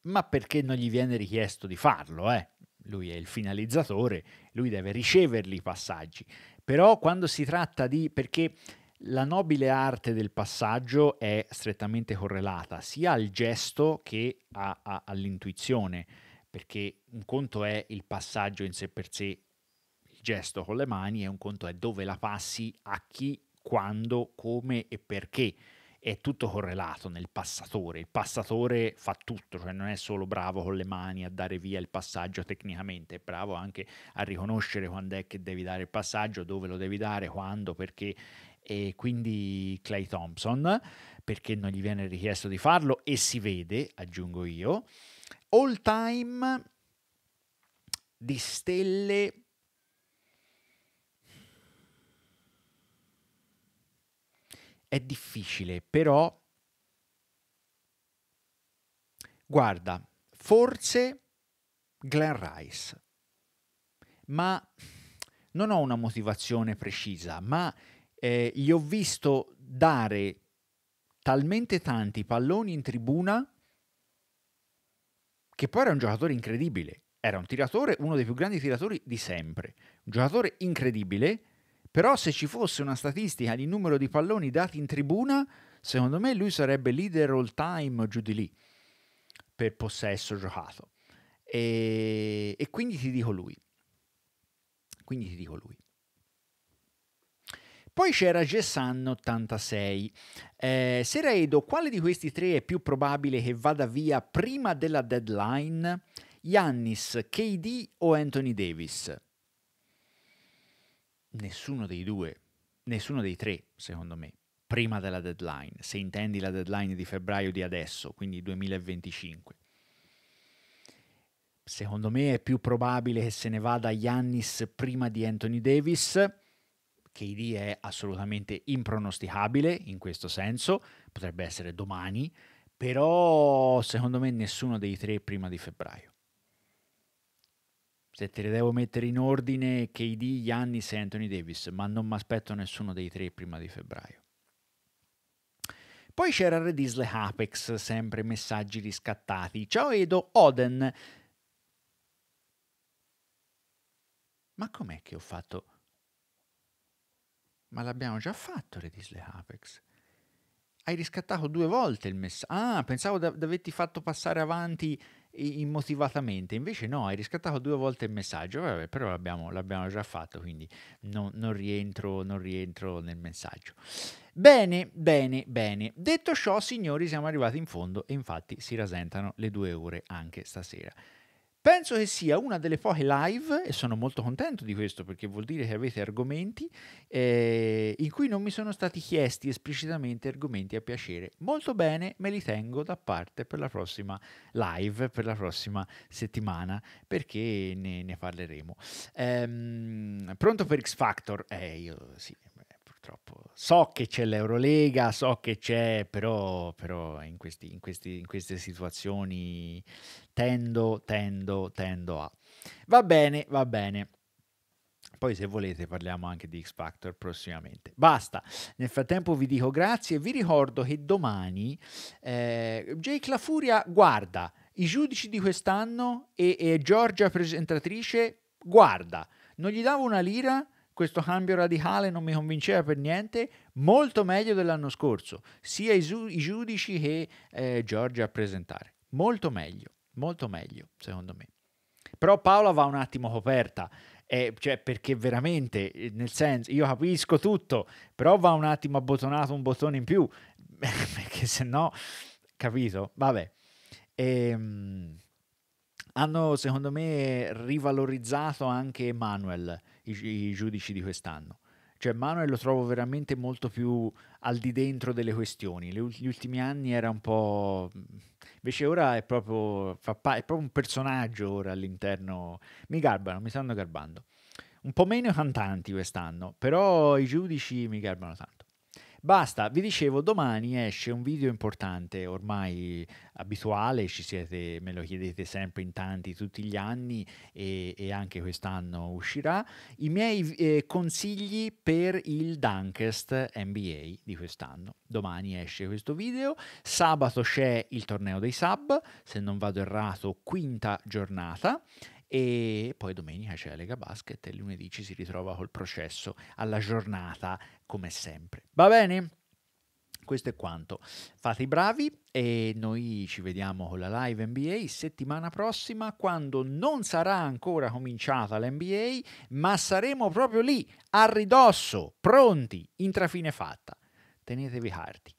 Ma perché non gli viene richiesto di farlo, eh? Lui è il finalizzatore, lui deve riceverli i passaggi. Però quando si tratta di... perché la nobile arte del passaggio è strettamente correlata sia al gesto che a, a, all'intuizione, perché un conto è il passaggio in sé per sé, il gesto con le mani, e un conto è dove la passi, a chi, quando, come e perché è tutto correlato nel passatore. Il passatore fa tutto, cioè non è solo bravo con le mani a dare via il passaggio tecnicamente, è bravo anche a riconoscere quando è che devi dare il passaggio, dove lo devi dare, quando, perché e quindi Clay Thompson, perché non gli viene richiesto di farlo e si vede, aggiungo io. All time di stelle è difficile, però guarda, forse Glenn Rice, ma non ho una motivazione precisa, ma eh, gli ho visto dare talmente tanti palloni in tribuna che poi era un giocatore incredibile. Era un tiratore, uno dei più grandi tiratori di sempre. Un giocatore incredibile, però se ci fosse una statistica di numero di palloni dati in tribuna, secondo me lui sarebbe leader all time giù di lì per possesso giocato. E, e quindi ti dico lui. Quindi ti dico lui. Poi c'era Gessan 86. Eh, Sereido, quale di questi tre è più probabile che vada via prima della deadline? Yannis, KD o Anthony Davis? Nessuno dei due, nessuno dei tre, secondo me, prima della deadline, se intendi la deadline di febbraio di adesso, quindi 2025 secondo me è più probabile che se ne vada Yannis prima di Anthony Davis. KD è assolutamente impronosticabile in questo senso, potrebbe essere domani, però secondo me nessuno dei tre prima di febbraio. Se te le devo mettere in ordine, KD, Giannis e Anthony Davis, ma non mi aspetto nessuno dei tre prima di febbraio. Poi c'era Redisle Apex, sempre messaggi riscattati. Ciao Edo, Oden. Ma com'è che ho fatto? Ma l'abbiamo già fatto, ridisle Apex. Hai riscattato due volte il messaggio. Ah, pensavo di averti fatto passare avanti immotivatamente, invece no, hai riscattato due volte il messaggio, vabbè, però l'abbiamo, l'abbiamo già fatto, quindi non, non, rientro, non rientro nel messaggio. Bene, bene, bene. Detto ciò, signori, siamo arrivati in fondo e infatti si rasentano le due ore anche stasera. Penso che sia una delle poche live, e sono molto contento di questo perché vuol dire che avete argomenti eh, in cui non mi sono stati chiesti esplicitamente argomenti a piacere. Molto bene, me li tengo da parte per la prossima live, per la prossima settimana, perché ne, ne parleremo. Ehm, pronto per X Factor? Eh, io sì, So che c'è l'Eurolega, so che c'è, però, però in, questi, in, questi, in, queste situazioni tendo, tendo, tendo a. Va bene, va bene. Poi se volete parliamo anche di X Factor prossimamente. Basta, nel frattempo vi dico grazie e vi ricordo che domani eh, Jake La Furia guarda i giudici di quest'anno e, e Giorgia presentatrice guarda. Non gli davo una lira, questo cambio radicale non mi convinceva per niente, molto meglio dell'anno scorso, sia i, su- i giudici che eh, Giorgia a presentare, molto meglio molto meglio, secondo me. Però Paola va un attimo coperta, eh, cioè perché veramente, eh, nel senso, io capisco tutto, però va un attimo abbottonato un bottone in più, perché se no, capito? Vabbè. Ehm hanno secondo me rivalorizzato anche Manuel, i, i, giudici di quest'anno. Cioè Manuel lo trovo veramente molto più al di dentro delle questioni. Le, gli ultimi anni era un po' Invece ora è proprio, fa, è proprio un personaggio ora all'interno. Mi garbano, mi stanno garbando. Un po' meno cantanti quest'anno, però i giudici mi garbano tanto. Basta, vi dicevo, domani esce un video importante, ormai abituale, ci siete, me lo chiedete sempre in tanti tutti gli anni e, e anche quest'anno uscirà, i miei eh, consigli per il Dunkest NBA di quest'anno. Domani esce questo video, sabato c'è il torneo dei sub, se non vado errato, quinta giornata e poi domenica c'è la Lega Basket e lunedì ci si ritrova col processo alla giornata come sempre. Va bene? Questo è quanto. Fate i bravi e noi ci vediamo con la live NBA settimana prossima quando non sarà ancora cominciata l'NBA, ma saremo proprio lì, a ridosso, pronti, in trafine fatta. Tenetevi harti.